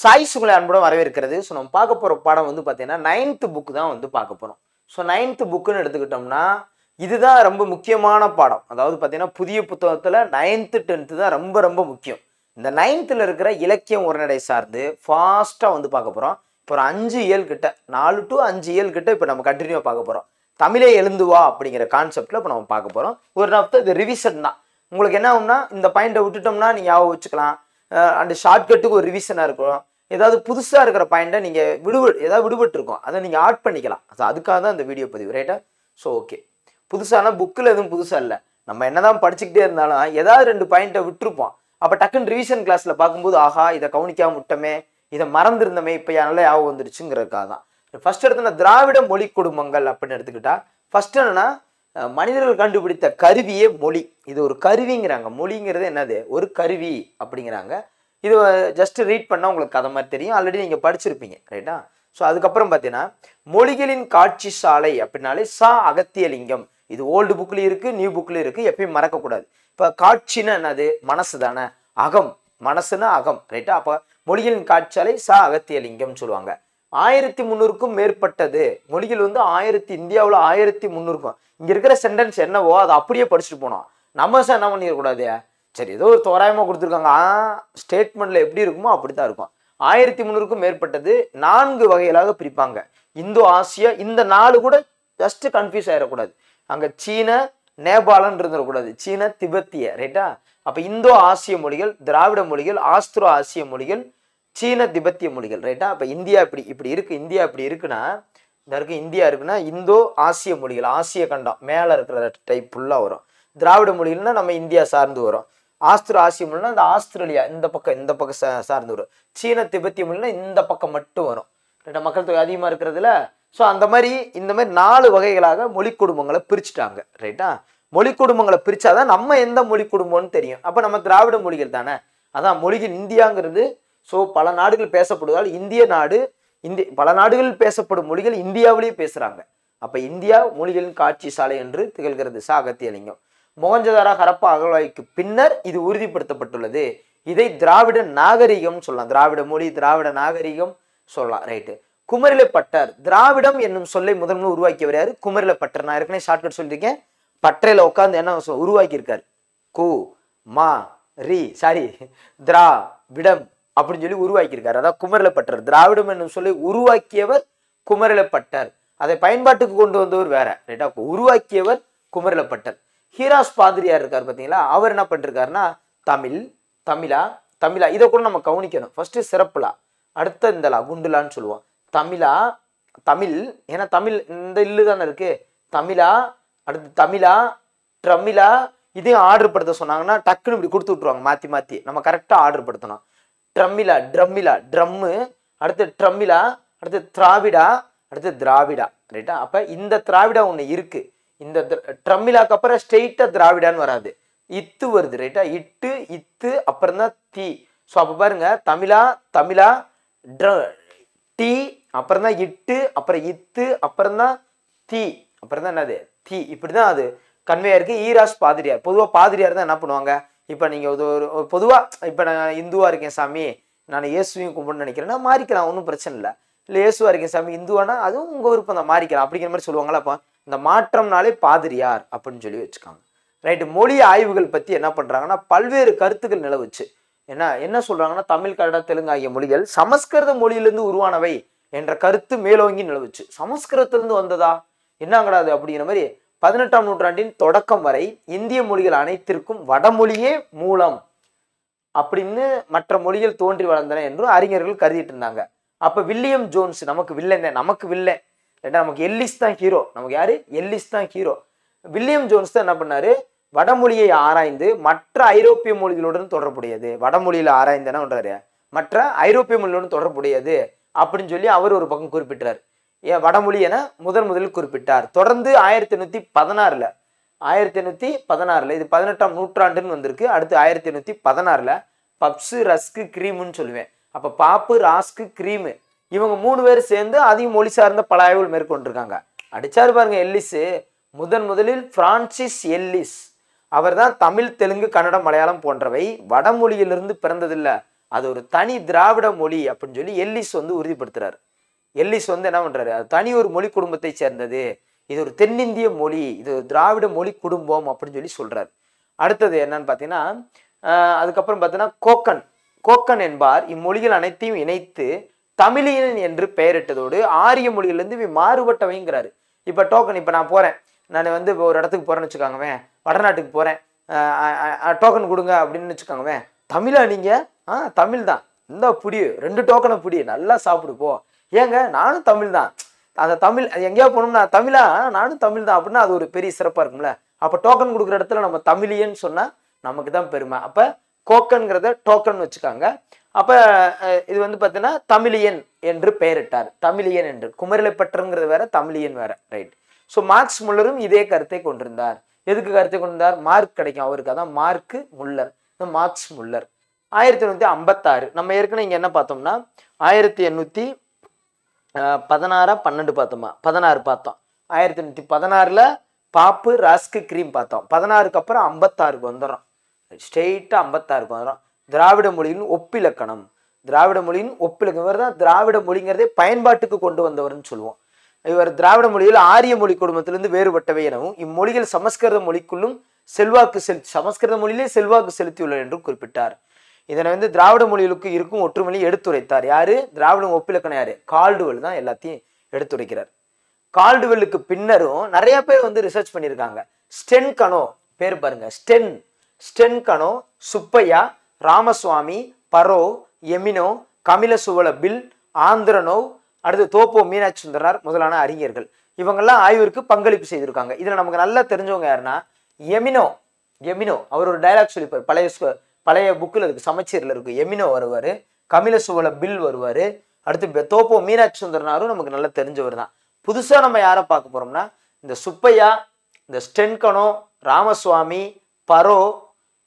choice உங்களை அன்புடன் வரவேற்கிறது ஸோ நம்ம பார்க்க போகிற பாடம் வந்து பார்த்தீங்கன்னா நைன்த்து புக்கு தான் வந்து பார்க்க போகிறோம் ஸோ நைன்த்து புக்குன்னு எடுத்துக்கிட்டோம்னா இதுதான் ரொம்ப முக்கியமான பாடம் அதாவது பார்த்தீங்கன்னா புதிய புத்தகத்தில் நைன்த்து டென்த்து தான் ரொம்ப ரொம்ப முக்கியம் இந்த நைன்த்தில் இருக்கிற இலக்கியம் உரைநடை சார்ந்து ஃபாஸ்ட்டாக வந்து பார்க்க போகிறோம் இப்போ ஒரு அஞ்சு இயல் கிட்ட நாலு டு அஞ்சு இயல் கிட்ட இப்போ நம்ம கண்டினியூவாக பார்க்க போகிறோம் தமிழே எழுந்துவா அப்படிங்கிற கான்செப்டில் இப்போ நம்ம பார்க்க போகிறோம் ஒரு நாப்தா இது ரிவிஷன் தான் உங்களுக்கு என்ன ஆகும்னா இந்த பாயிண்ட்டை விட்டுட்டோம்னா நீங்கள் ஞாபகம் வச்சுக்கலாம் அண்டு ஷார்ட்கட்டுக்கு ஒரு ரிவிஷனாக இருக்கும் ஏதாவது புதுசாக இருக்கிற பாயிண்ட்டை நீங்கள் விடுப ஏதாவது விடுபட்டுருக்கோம் அதை நீங்கள் ஆட் பண்ணிக்கலாம் ஸோ அதுக்காக தான் இந்த வீடியோ பதிவு ரைட்டா ஸோ ஓகே புதுசானா புக்கில் எதுவும் புதுசாக இல்லை நம்ம என்ன தான் படிச்சுக்கிட்டே இருந்தாலும் ஏதாவது ரெண்டு பாயிண்ட்டை விட்டுருப்போம் அப்போ டக்குன்னு ரிவிஷன் கிளாஸில் பார்க்கும்போது ஆஹா இதை கவனிக்காம விட்டமே இதை மறந்துருந்தமே இப்போ நல்லா ஞாபகம் வந்துருச்சுங்கிறதுக்காக தான் ஃபஸ்ட் எடுத்தோன்னா திராவிட மொழி குடும்பங்கள் அப்படின்னு எடுத்துக்கிட்டா ஃபஸ்ட் என்னன்னா மனிதர்கள் கண்டுபிடித்த கருவியே மொழி இது ஒரு கருவிங்கிறாங்க மொழிங்கிறது என்னது ஒரு கருவி அப்படிங்கிறாங்க இது ஜஸ்ட் ரீட் பண்ணால் உங்களுக்கு கதை மாதிரி தெரியும் ஆல்ரெடி நீங்கள் படிச்சிருப்பீங்க ரைட்டா ஸோ அதுக்கப்புறம் பார்த்தீங்கன்னா மொழிகளின் காட்சி சாலை அப்படின்னாலே சா அகத்தியலிங்கம் இது ஓல்டு புக்லேயும் இருக்குது நியூ புக்லேயும் இருக்குது எப்பயும் மறக்கக்கூடாது இப்போ காட்சின்னா என்னது மனசு தானே அகம் மனசுனா அகம் ரைட்டா அப்போ மொழிகளின் காட்சாலை சா அகத்தியலிங்கம்னு சொல்லுவாங்க ஆயிரத்தி முந்நூறுக்கும் மேற்பட்டது மொழிகள் வந்து ஆயிரத்தி இந்தியாவில் ஆயிரத்தி முந்நூறுக்கும் இங்கே இருக்கிற சென்டென்ஸ் என்னவோ அதை அப்படியே படிச்சுட்டு போனோம் நம்ம என்ன பண்ணிடக்கூடாது சரி ஏதோ ஒரு தோராயமாக கொடுத்துருக்காங்க ஸ்டேட்மெண்ட்டில் எப்படி இருக்குமோ அப்படி தான் இருக்கும் ஆயிரத்தி முந்நூறுக்கும் மேற்பட்டது நான்கு வகைகளாக பிரிப்பாங்க இந்தோ ஆசியா இந்த நாலு கூட ஜஸ்ட் கன்ஃபியூஸ் ஆயிடக்கூடாது அங்கே சீன நேபாளன் இருந்துடக்கூடாது சீன திபெத்திய ரைட்டா அப்போ இந்தோ ஆசிய மொழிகள் திராவிட மொழிகள் ஆஸ்திரோ ஆசிய மொழிகள் சீன திபெத்திய மொழிகள் ரைட்டா அப்போ இந்தியா இப்படி இப்படி இருக்குது இந்தியா இப்படி இருக்குன்னா இந்த இருக்கு இந்தியா இருக்குன்னா இந்தோ ஆசிய மொழிகள் ஆசிய கண்டம் மேலே இருக்கிற டைப் ஃபுல்லாக வரும் திராவிட மொழிகள்னா நம்ம இந்தியா சார்ந்து வரும் ஆசிய மொழினா இந்த ஆஸ்திரேலியா இந்த பக்கம் இந்த பக்கம் சார்ந்து வரும் சீன திபெத்திய மொழினா இந்த பக்கம் மட்டும் வரும் ரெண்டு மக்கள் தொகை அதிகமாக இருக்கிறதுல ஸோ அந்த மாதிரி இந்த மாதிரி நாலு வகைகளாக மொழி குடும்பங்களை பிரிச்சுட்டாங்க ரைட்டா மொழி குடும்பங்களை பிரித்தாதான் நம்ம எந்த மொழி குடும்பம்னு தெரியும் அப்போ நம்ம திராவிட மொழிகள் தானே அதான் மொழிகள் இந்தியாங்கிறது ஸோ பல நாடுகள் பேசப்படுவதால் இந்திய நாடு இந்தி பல நாடுகளில் பேசப்படும் மொழிகள் இந்தியாவிலேயே பேசுகிறாங்க அப்போ இந்தியா மொழிகளின் காட்சி சாலை என்று திகழ்கிறது சாகத்தியலிங்கம் மோகஞ்சதாரா ஹரப்பா அகழ்வாய்க்கு பின்னர் இது உறுதிப்படுத்தப்பட்டுள்ளது இதை திராவிட நாகரிகம் சொல்லலாம் திராவிட மொழி திராவிட நாகரிகம் சொல்லலாம் ரைட்டு குமரிலப்பட்டர் திராவிடம் என்னும் சொல்லை முதன்மை உருவாக்கி உருவாக்கியவர் யாரு குமரிலப்பட்டர் நான் ஏற்கனவே ஷார்ட்கட் சொல்லியிருக்கேன் பற்றையில உட்காந்து என்ன உருவாக்கி இருக்காரு கு மா ரி சாரி திரா விடம் அப்படின்னு சொல்லி உருவாக்கியிருக்காரு அதான் குமரிலப்பட்டர் திராவிடம் என்னும் சொல்லி உருவாக்கியவர் குமரிலப்பட்டர் அதை பயன்பாட்டுக்கு கொண்டு வந்தவர் வேற ரைட்டா உருவாக்கியவர் குமரிலப்பட்டர் ஹீராஸ் பாதிரியார் இருக்கார் பார்த்தீங்களா அவர் என்ன பண்ணிருக்காருன்னா தமிழ் தமிழா தமிழா இதை கூட நம்ம கவனிக்கணும் ஃபஸ்ட்டு சிறப்புலா அடுத்த இந்த லா குண்டுலான்னு சொல்லுவோம் தமிழா தமிழ் ஏன்னா தமிழ் இந்த இல்லு தானே இருக்குது தமிழா அடுத்து தமிழா ட்ரமிழா இதையும் ஆர்டர் படுத்த சொன்னாங்கன்னா டக்குன்னு இப்படி கொடுத்து விட்ருவாங்க மாற்றி மாற்றி நம்ம கரெக்டாக ஆர்டர் படுத்தணும் ட்ரம்மிலா ட்ரம்மிலா ட்ரம்மு அடுத்து ட்ரம்மிலா அடுத்து திராவிடா அடுத்து திராவிடா ரைட்டா அப்போ இந்த திராவிடா ஒன்று இருக்குது இந்த ட்ரம்மிலாக்கு அப்புறம் ஸ்ட்ரெயிட்டாக திராவிடான்னு வராது இத்து வருது ரைட்டா இட்டு இத்து அப்புறம் தான் தீ ஸோ அப்போ பாருங்க தமிழா தமிழா ட்ர டீ அப்புறம் தான் இட்டு அப்புறம் இத்து அப்புறம் தான் தீ அப்புறம் தான் என்னது தீ இப்படி தான் அது கன்வே இருக்குது ஈராஸ் பாதிரியார் பொதுவாக பாதிரியார் தான் என்ன பண்ணுவாங்க இப்போ நீங்கள் ஒரு பொதுவாக இப்போ நான் இந்துவாக இருக்கேன் சாமி நான் இயேசுவையும் கும்பிடுன்னு நினைக்கிறேன்னா மாறிக்கலாம் ஒன்றும் பிரச்சனை இல்லை இல்லை இயேசுவா இருக்கேன் சாமி இந்துவானா அதுவும் உங்கள் விருப்பம் தான் மாறிக்கலாம் அப்படிங்கிற மாதிரி சொல்லுவாங்களா அப்போ இந்த மாற்றம்னாலே பாதிரியார் அப்படின்னு சொல்லி வச்சுக்காங்க ரைட்டு மொழி ஆய்வுகள் பற்றி என்ன பண்ணுறாங்கன்னா பல்வேறு கருத்துக்கள் நிலவுச்சு என்ன என்ன சொல்கிறாங்கன்னா தமிழ் கன்னட தெலுங்கு ஆகிய மொழிகள் சமஸ்கிருத மொழியிலிருந்து உருவானவை என்ற கருத்து மேலோங்கி நிலவுச்சு சமஸ்கிருதத்திலிருந்து வந்ததா என்ன கிடாது அப்படிங்கிற மாதிரி பதினெட்டாம் நூற்றாண்டின் தொடக்கம் வரை இந்திய மொழிகள் அனைத்திற்கும் வடமொழியே மூலம் அப்படின்னு மற்ற மொழிகள் தோன்றி வளர்ந்தன என்றும் அறிஞர்கள் கருதிட்டு இருந்தாங்க அப்போ வில்லியம் ஜோன்ஸ் நமக்கு வில்லன் தான் நமக்கு வில்லன் ரெண்டா நமக்கு எல்லிஸ் தான் ஹீரோ நமக்கு யாரு எல்லிஸ் தான் ஹீரோ வில்லியம் ஜோன்ஸ் தான் என்ன பண்ணாரு வடமொழியை ஆராய்ந்து மற்ற ஐரோப்பிய மொழிகளுடன் தொடர்புடையது வடமொழியில் ஆராய்ந்தனா பண்றாரு மற்ற ஐரோப்பிய மொழிகளுடன் தொடர்புடையது அப்படின்னு சொல்லி அவர் ஒரு பக்கம் குறிப்பிட்டார் ஏன் வடமொழி என முதன் முதலில் குறிப்பிட்டார் தொடர்ந்து ஆயிரத்தி எண்ணூற்றி பதினாறில் ஆயிரத்தி எண்ணூற்றி பதினாறில் இது பதினெட்டாம் நூற்றாண்டுன்னு வந்திருக்கு அடுத்து ஆயிரத்தி எண்ணூற்றி பதினாறில் பப்ஸு ரஸ்கு கிரீமுன்னு சொல்லுவேன் அப்போ பாப்பு ராஸ்க்கு கிரீமு இவங்க மூணு பேர் சேர்ந்து அதிக மொழி சார்ந்த பல ஆய்வுகள் மேற்கொண்டிருக்காங்க அடிச்சார் பாருங்க எல்லிஸு முதன் முதலில் பிரான்சிஸ் எல்லிஸ் அவர் தான் தமிழ் தெலுங்கு கன்னடம் மலையாளம் போன்றவை வடமொழியிலிருந்து பிறந்ததில்லை அது ஒரு தனி திராவிட மொழி அப்படின்னு சொல்லி எல்லிஸ் வந்து உறுதிப்படுத்துறாரு எல்லிஸ் வந்து என்ன பண்ணுறாரு அது தனி ஒரு மொழி குடும்பத்தை சேர்ந்தது இது ஒரு தென்னிந்திய மொழி இது ஒரு திராவிட மொழி குடும்பம் அப்படின்னு சொல்லி சொல்கிறார் அடுத்தது என்னன்னு பார்த்தீங்கன்னா அதுக்கப்புறம் பார்த்தீங்கன்னா கோக்கன் கோக்கன் என்பார் இம்மொழிகள் அனைத்தையும் இணைத்து தமிழியன் என்று பெயரிட்டதோடு ஆரிய மொழியிலிருந்து இவ மாறுபட்டவைங்கிறாரு இப்போ டோக்கன் இப்போ நான் போகிறேன் நான் வந்து இப்போ ஒரு இடத்துக்கு போகிறேன்னு வச்சுக்காங்கவேன் வடநாட்டுக்கு போகிறேன் டோக்கன் கொடுங்க அப்படின்னு வச்சுக்காங்கவேன் தமிழா நீங்கள் ஆ தமிழ் தான் இந்த புடி ரெண்டு டோக்கனை புடி நல்லா சாப்பிடு போ ஏங்க நானும் தமிழ் தான் அந்த தமிழ் எங்கேயா போனோம்னா தமிழா நானும் தமிழ் தான் அப்படின்னா அது ஒரு பெரிய சிறப்பாக இருக்கும்ல அப்போ டோக்கன் கொடுக்குற இடத்துல நம்ம தமிழியன்னு சொன்னால் நமக்கு தான் பெருமை அப்போ கோக்கன்கிறத டோக்கன் வச்சுக்காங்க அப்போ இது வந்து பார்த்தீங்கன்னா தமிழியன் என்று பெயரிட்டார் தமிழியன் என்று குமரிலைப்பற்றுங்கிறது வேற தமிழியன் வேற ரைட் ஸோ மார்க்ஸ் முல்லரும் இதே கருத்தை கொண்டிருந்தார் எதுக்கு கருத்தை கொண்டிருந்தார் மார்க் கிடைக்கும் அவருக்கு அதான் மார்க்கு முல்லர் மார்க்ஸ் முல்லர் ஆயிரத்தி எண்ணூற்றி ஐம்பத்தாறு நம்ம ஏற்கனவே இங்கே என்ன பார்த்தோம்னா ஆயிரத்தி எண்ணூற்றி பதினாறா பன்னெண்டு பார்த்தோமா பதினாறு பார்த்தோம் ஆயிரத்தி எண்ணூற்றி பதினாறில் பாப்பு ராஸ்க்கு கிரீம் பார்த்தோம் பதினாறுக்கு அப்புறம் ஐம்பத்தாறுக்கு வந்துடும் ஸ்ட்ரெயிட்டாக ஐம்பத்தாறு பதினோம் திராவிட மொழியின் ஒப்பிலக்கணம் திராவிட மொழியின் ஒப்பிலக்கணம் இவர் தான் திராவிட மொழிங்கிறதே பயன்பாட்டுக்கு கொண்டு வந்தவர்னு சொல்லுவோம் இவர் திராவிட மொழியில் ஆரிய மொழி குடும்பத்திலிருந்து வேறுபட்டவை எனவும் இம்மொழிகள் சமஸ்கிருத மொழிக்குள்ளும் செல்வாக்கு செலுத்தி சமஸ்கிருத மொழியிலே செல்வாக்கு செலுத்தியுள்ளார் என்றும் குறிப்பிட்டார் இதனை வந்து திராவிட மொழிகளுக்கு இருக்கும் ஒற்றுமையை எடுத்துரைத்தார் யாரு திராவிட ஒப்பிலக்கணம் யாரு கால்டுவெல் தான் எல்லாத்தையும் எடுத்துரைக்கிறார் கால்டுவெல்லுக்கு பின்னரும் நிறைய பேர் வந்து ரிசர்ச் பண்ணியிருக்காங்க ஸ்டென் கனோ பேர் பாருங்க ஸ்டென் ஸ்டென்கனோ சுப்பையா ராமசுவாமி பரோ எமினோ சுவல பில் ஆந்திரனோவ் அடுத்து தோப்போ மீனாட்சி சுந்தரனார் முதலான அறிஞர்கள் இவங்கெல்லாம் ஆய்விற்கு பங்களிப்பு செய்திருக்காங்க இதில் நமக்கு நல்லா தெரிஞ்சவங்க யாருன்னா எமினோ எமினோ அவர் ஒரு டைலாக் சொல்லிப்பார் பழைய பழைய புக்கில் இருக்குது சமச்சீரில் இருக்குது எமினோ வருவார் சுவல பில் வருவார் அடுத்து தோப்போ மீனாட்சி சுந்தரனாரும் நமக்கு நல்லா தெரிஞ்சவர் தான் புதுசாக நம்ம யாரை பார்க்க போகிறோம்னா இந்த சுப்பையா இந்த ஸ்டென்கனோ ராமசுவாமி பரோ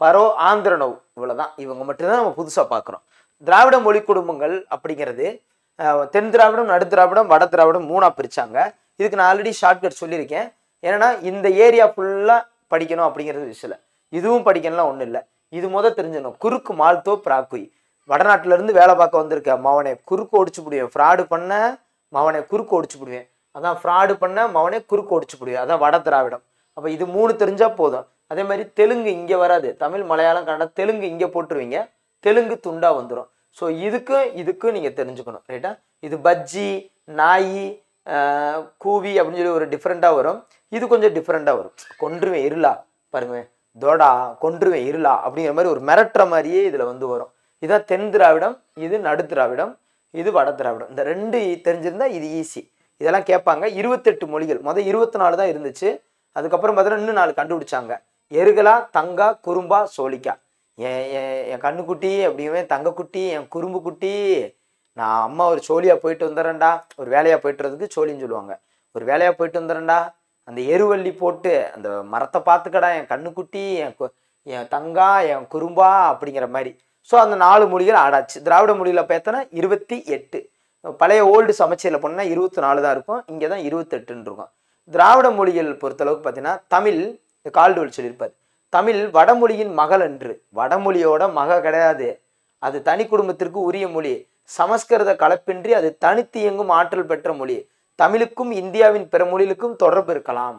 பரோ ஆந்திரனவ் இவ்வளோதான் இவங்க மட்டும்தான் நம்ம புதுசாக பார்க்குறோம் திராவிட மொழி குடும்பங்கள் அப்படிங்கிறது தென் திராவிடம் நடு திராவிடம் வட திராவிடம் மூணாக பிரித்தாங்க இதுக்கு நான் ஆல்ரெடி ஷார்ட்கட் சொல்லியிருக்கேன் ஏன்னா இந்த ஏரியா ஃபுல்லாக படிக்கணும் அப்படிங்கிறது விஷயம் இதுவும் படிக்கணும்லாம் ஒன்றும் இல்லை இது முதல் தெரிஞ்சிடணும் குறுக்கு மால்தோ பிராக்குய் வடநாட்டிலேருந்து வேலை பார்க்க வந்திருக்க மவனை குறுக்கு ஒடிச்சு பிடிவேன் ஃப்ராடு பண்ண மவனை குறுக்கு ஒடிச்சு பிடுவேன் அதான் ஃப்ராடு பண்ண மவனே குறுக்கு ஒடிச்சு பிடிவேன் அதான் வட திராவிடம் அப்போ இது மூணு தெரிஞ்சால் போதும் அதே மாதிரி தெலுங்கு இங்கே வராது தமிழ் மலையாளம் கன்னடம் தெலுங்கு இங்கே போட்டுருவீங்க தெலுங்கு துண்டாக வந்துடும் ஸோ இதுக்கும் இதுக்கும் நீங்கள் தெரிஞ்சுக்கணும் ரைட்டா இது பஜ்ஜி நாய் கூவி அப்படின்னு சொல்லி ஒரு டிஃப்ரெண்ட்டாக வரும் இது கொஞ்சம் டிஃப்ரெண்ட்டாக வரும் கொன்றுவேன் இருளா பாருங்க தோடா கொன்றுவேன் இருளா அப்படிங்கிற மாதிரி ஒரு மிரட்டுற மாதிரியே இதில் வந்து வரும் இதான் தென் திராவிடம் இது நடு திராவிடம் இது வட திராவிடம் இந்த ரெண்டு தெரிஞ்சிருந்தால் இது ஈஸி இதெல்லாம் கேட்பாங்க இருபத்தெட்டு மொழிகள் மொதல் இருபத்தி நாலு தான் இருந்துச்சு அதுக்கப்புறம் பார்த்தீங்கன்னா இன்னும் நாலு கண்டுபிடிச்சாங்க எருகலா தங்கா குறும்பா சோழிக்கா என் என் கண்ணுக்குட்டி அப்படியுமே தங்கக்குட்டி என் குறும்பு குட்டி நான் அம்மா ஒரு சோழியாக போயிட்டு வந்துடுறேன்டா ஒரு வேலையாக போயிட்டு வரதுக்கு சோழின்னு சொல்லுவாங்க ஒரு வேலையாக போயிட்டு வந்துடுறேன்டா அந்த எருவள்ளி போட்டு அந்த மரத்தை பார்த்துக்கடா என் கண்ணுக்குட்டி என் என் தங்கா என் குறும்பா அப்படிங்கிற மாதிரி ஸோ அந்த நாலு மொழிகள் ஆடாச்சு திராவிட மொழியில் பார்த்தோன்னா இருபத்தி எட்டு பழைய ஓல்டு சமச்சீரில் போனால் இருபத்தி நாலு தான் இருக்கும் இங்கே தான் இருபத்தெட்டுன்னு இருக்கும் திராவிட மொழிகள் பொறுத்தளவுக்கு பார்த்தீங்கன்னா தமிழ் கால்டுவல் சொல்லியிருப்பார் தமிழ் வடமொழியின் மகள் அன்று வடமொழியோட மக கிடையாது அது தனி குடும்பத்திற்கு உரிய மொழி சமஸ்கிருத கலப்பின்றி அது தனித்து இயங்கும் ஆற்றல் பெற்ற மொழி தமிழுக்கும் இந்தியாவின் பிற மொழிகளுக்கும் தொடர்பு இருக்கலாம்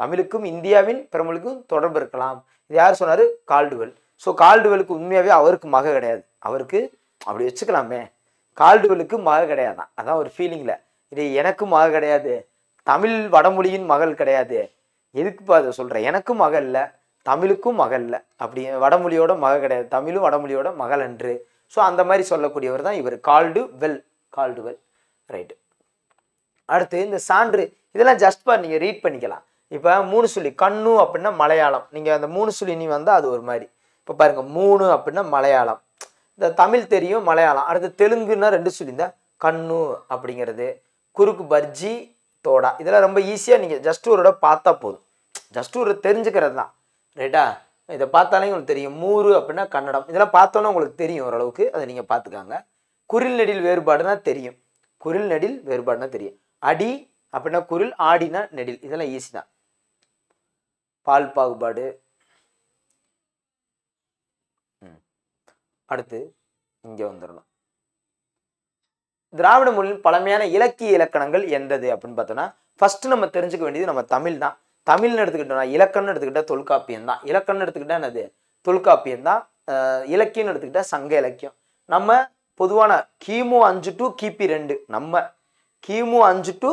தமிழுக்கும் இந்தியாவின் பிற மொழிக்கும் தொடர்பு இருக்கலாம் இது யார் சொன்னார் கால்டுவெல் ஸோ கால்டுவெலுக்கு உண்மையாகவே அவருக்கு மக கிடையாது அவருக்கு அப்படி வச்சுக்கலாமே கால்டுவலுக்கு மக கிடையாதான் அதான் ஒரு ஃபீலிங்கில் இது எனக்கும் மக கிடையாது தமிழ் வடமொழியின் மகள் கிடையாது எதுக்கு இப்போ அதை சொல்கிறேன் எனக்கும் மகள் இல்லை தமிழுக்கும் மகள் இல்லை அப்படி வடமொழியோட மக கிடையாது தமிழும் வடமொழியோட மகள் அன்று ஸோ அந்த மாதிரி சொல்லக்கூடியவர் தான் இவர் called well called well right அடுத்து இந்த சான்று இதெல்லாம் ஜஸ்ட் பார் நீங்கள் ரீட் பண்ணிக்கலாம் இப்போ மூணு சொல்லி கண்ணு அப்படின்னா மலையாளம் நீங்கள் அந்த மூணு சொல்லி நீ வந்தால் அது ஒரு மாதிரி இப்போ பாருங்கள் மூணு அப்படின்னா மலையாளம் இந்த தமிழ் தெரியும் மலையாளம் அடுத்து தெலுங்குன்னா ரெண்டு சொல்லி இந்த கண்ணு அப்படிங்கிறது குறுக்கு பர்ஜி தோடா இதெல்லாம் ரொம்ப ஈஸியாக நீங்கள் ஜஸ்ட் ஒரு பார்த்தா போதும் ஜஸ்ட் ஒரு தெரிஞ்சுக்கிறது தான் ரைட்டா இதை பார்த்தாலே உங்களுக்கு தெரியும் மூறு அப்படின்னா கன்னடம் இதெல்லாம் பார்த்தோன்னா உங்களுக்கு தெரியும் ஓரளவுக்கு அதை நீங்கள் பார்த்துக்காங்க குரில் நெடில் வேறுபாடுனா தெரியும் குரில் நெடில் வேறுபாடுனா தெரியும் அடி அப்படின்னா குரில் ஆடினா நெடில் இதெல்லாம் ஈஸி தான் பால் பாகுபாடு அடுத்து இங்கே வந்துடணும் திராவிட மொழியின் பழமையான இலக்கிய இலக்கணங்கள் எந்தது அப்படின்னு பார்த்தோன்னா ஃபஸ்ட்டு நம்ம தெரிஞ்சுக்க வேண்டியது நம்ம தமிழ் தான் தமிழ்னு எடுத்துக்கிட்டோம்னா இலக்கணம்னு எடுத்துக்கிட்டால் தொல்காப்பியம் தான் இலக்கணம்னு எடுத்துக்கிட்டா என்னது தொல்காப்பியம் தான் இலக்கியம்னு எடுத்துக்கிட்டா சங்க இலக்கியம் நம்ம பொதுவான கிமு அஞ்சு டு கிபி ரெண்டு நம்ம கிமு அஞ்சு டு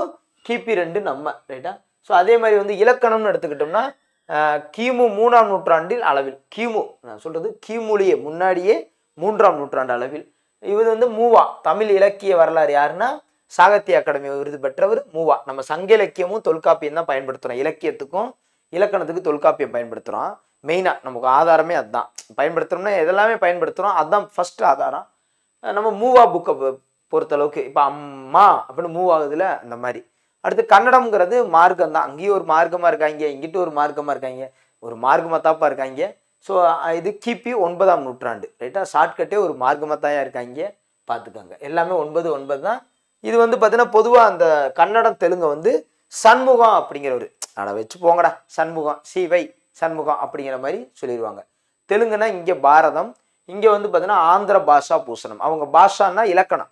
கிபி ரெண்டு நம்ம ரைட்டா ஸோ அதே மாதிரி வந்து இலக்கணம்னு எடுத்துக்கிட்டோம்னா கிமு மூணாம் நூற்றாண்டில் அளவில் கிமு நான் சொல்கிறது கிமுலியே முன்னாடியே மூன்றாம் நூற்றாண்டு அளவில் இவர் வந்து மூவா தமிழ் இலக்கிய வரலாறு யாருன்னா சாகித்ய அகாடமி விருது பெற்றவர் மூவா நம்ம சங்க இலக்கியமும் தொல்காப்பியம் தான் பயன்படுத்துகிறோம் இலக்கியத்துக்கும் இலக்கணத்துக்கு தொல்காப்பியம் பயன்படுத்துகிறோம் மெயினாக நமக்கு ஆதாரமே அதுதான் பயன்படுத்துகிறோம்னா எதெல்லாமே பயன்படுத்துகிறோம் அதுதான் ஃபஸ்ட் ஆதாரம் நம்ம மூவா புக்கை பொறுத்தளவுக்கு இப்போ அம்மா அப்படின்னு மூவ் ஆகுதுல அந்த மாதிரி அடுத்து கன்னடம்ங்கிறது மார்க்கம் தான் அங்கேயும் ஒரு மார்க்கமாக இருக்காங்க இங்கிட்டு ஒரு மார்க்கமாக இருக்காங்க ஒரு மார்க்கமாக தாப்பாக இருக்காங்க ஸோ இது கிபி ஒன்பதாம் நூற்றாண்டு ரைட்டாக ஷார்ட்கட்டே ஒரு மார்க்கமாக தான் இருக்காங்க பார்த்துக்கோங்க எல்லாமே ஒன்பது ஒன்பது தான் இது வந்து பார்த்தீங்கன்னா பொதுவாக அந்த கன்னடம் தெலுங்கை வந்து சண்முகம் அப்படிங்கிற ஒரு அதை வச்சு போங்கடா சண்முகம் சிவை சண்முகம் அப்படிங்கிற மாதிரி சொல்லிடுவாங்க தெலுங்குனா இங்கே பாரதம் இங்கே வந்து பார்த்தீங்கன்னா ஆந்திர பாஷா பூசணம் அவங்க பாஷான்னா இலக்கணம்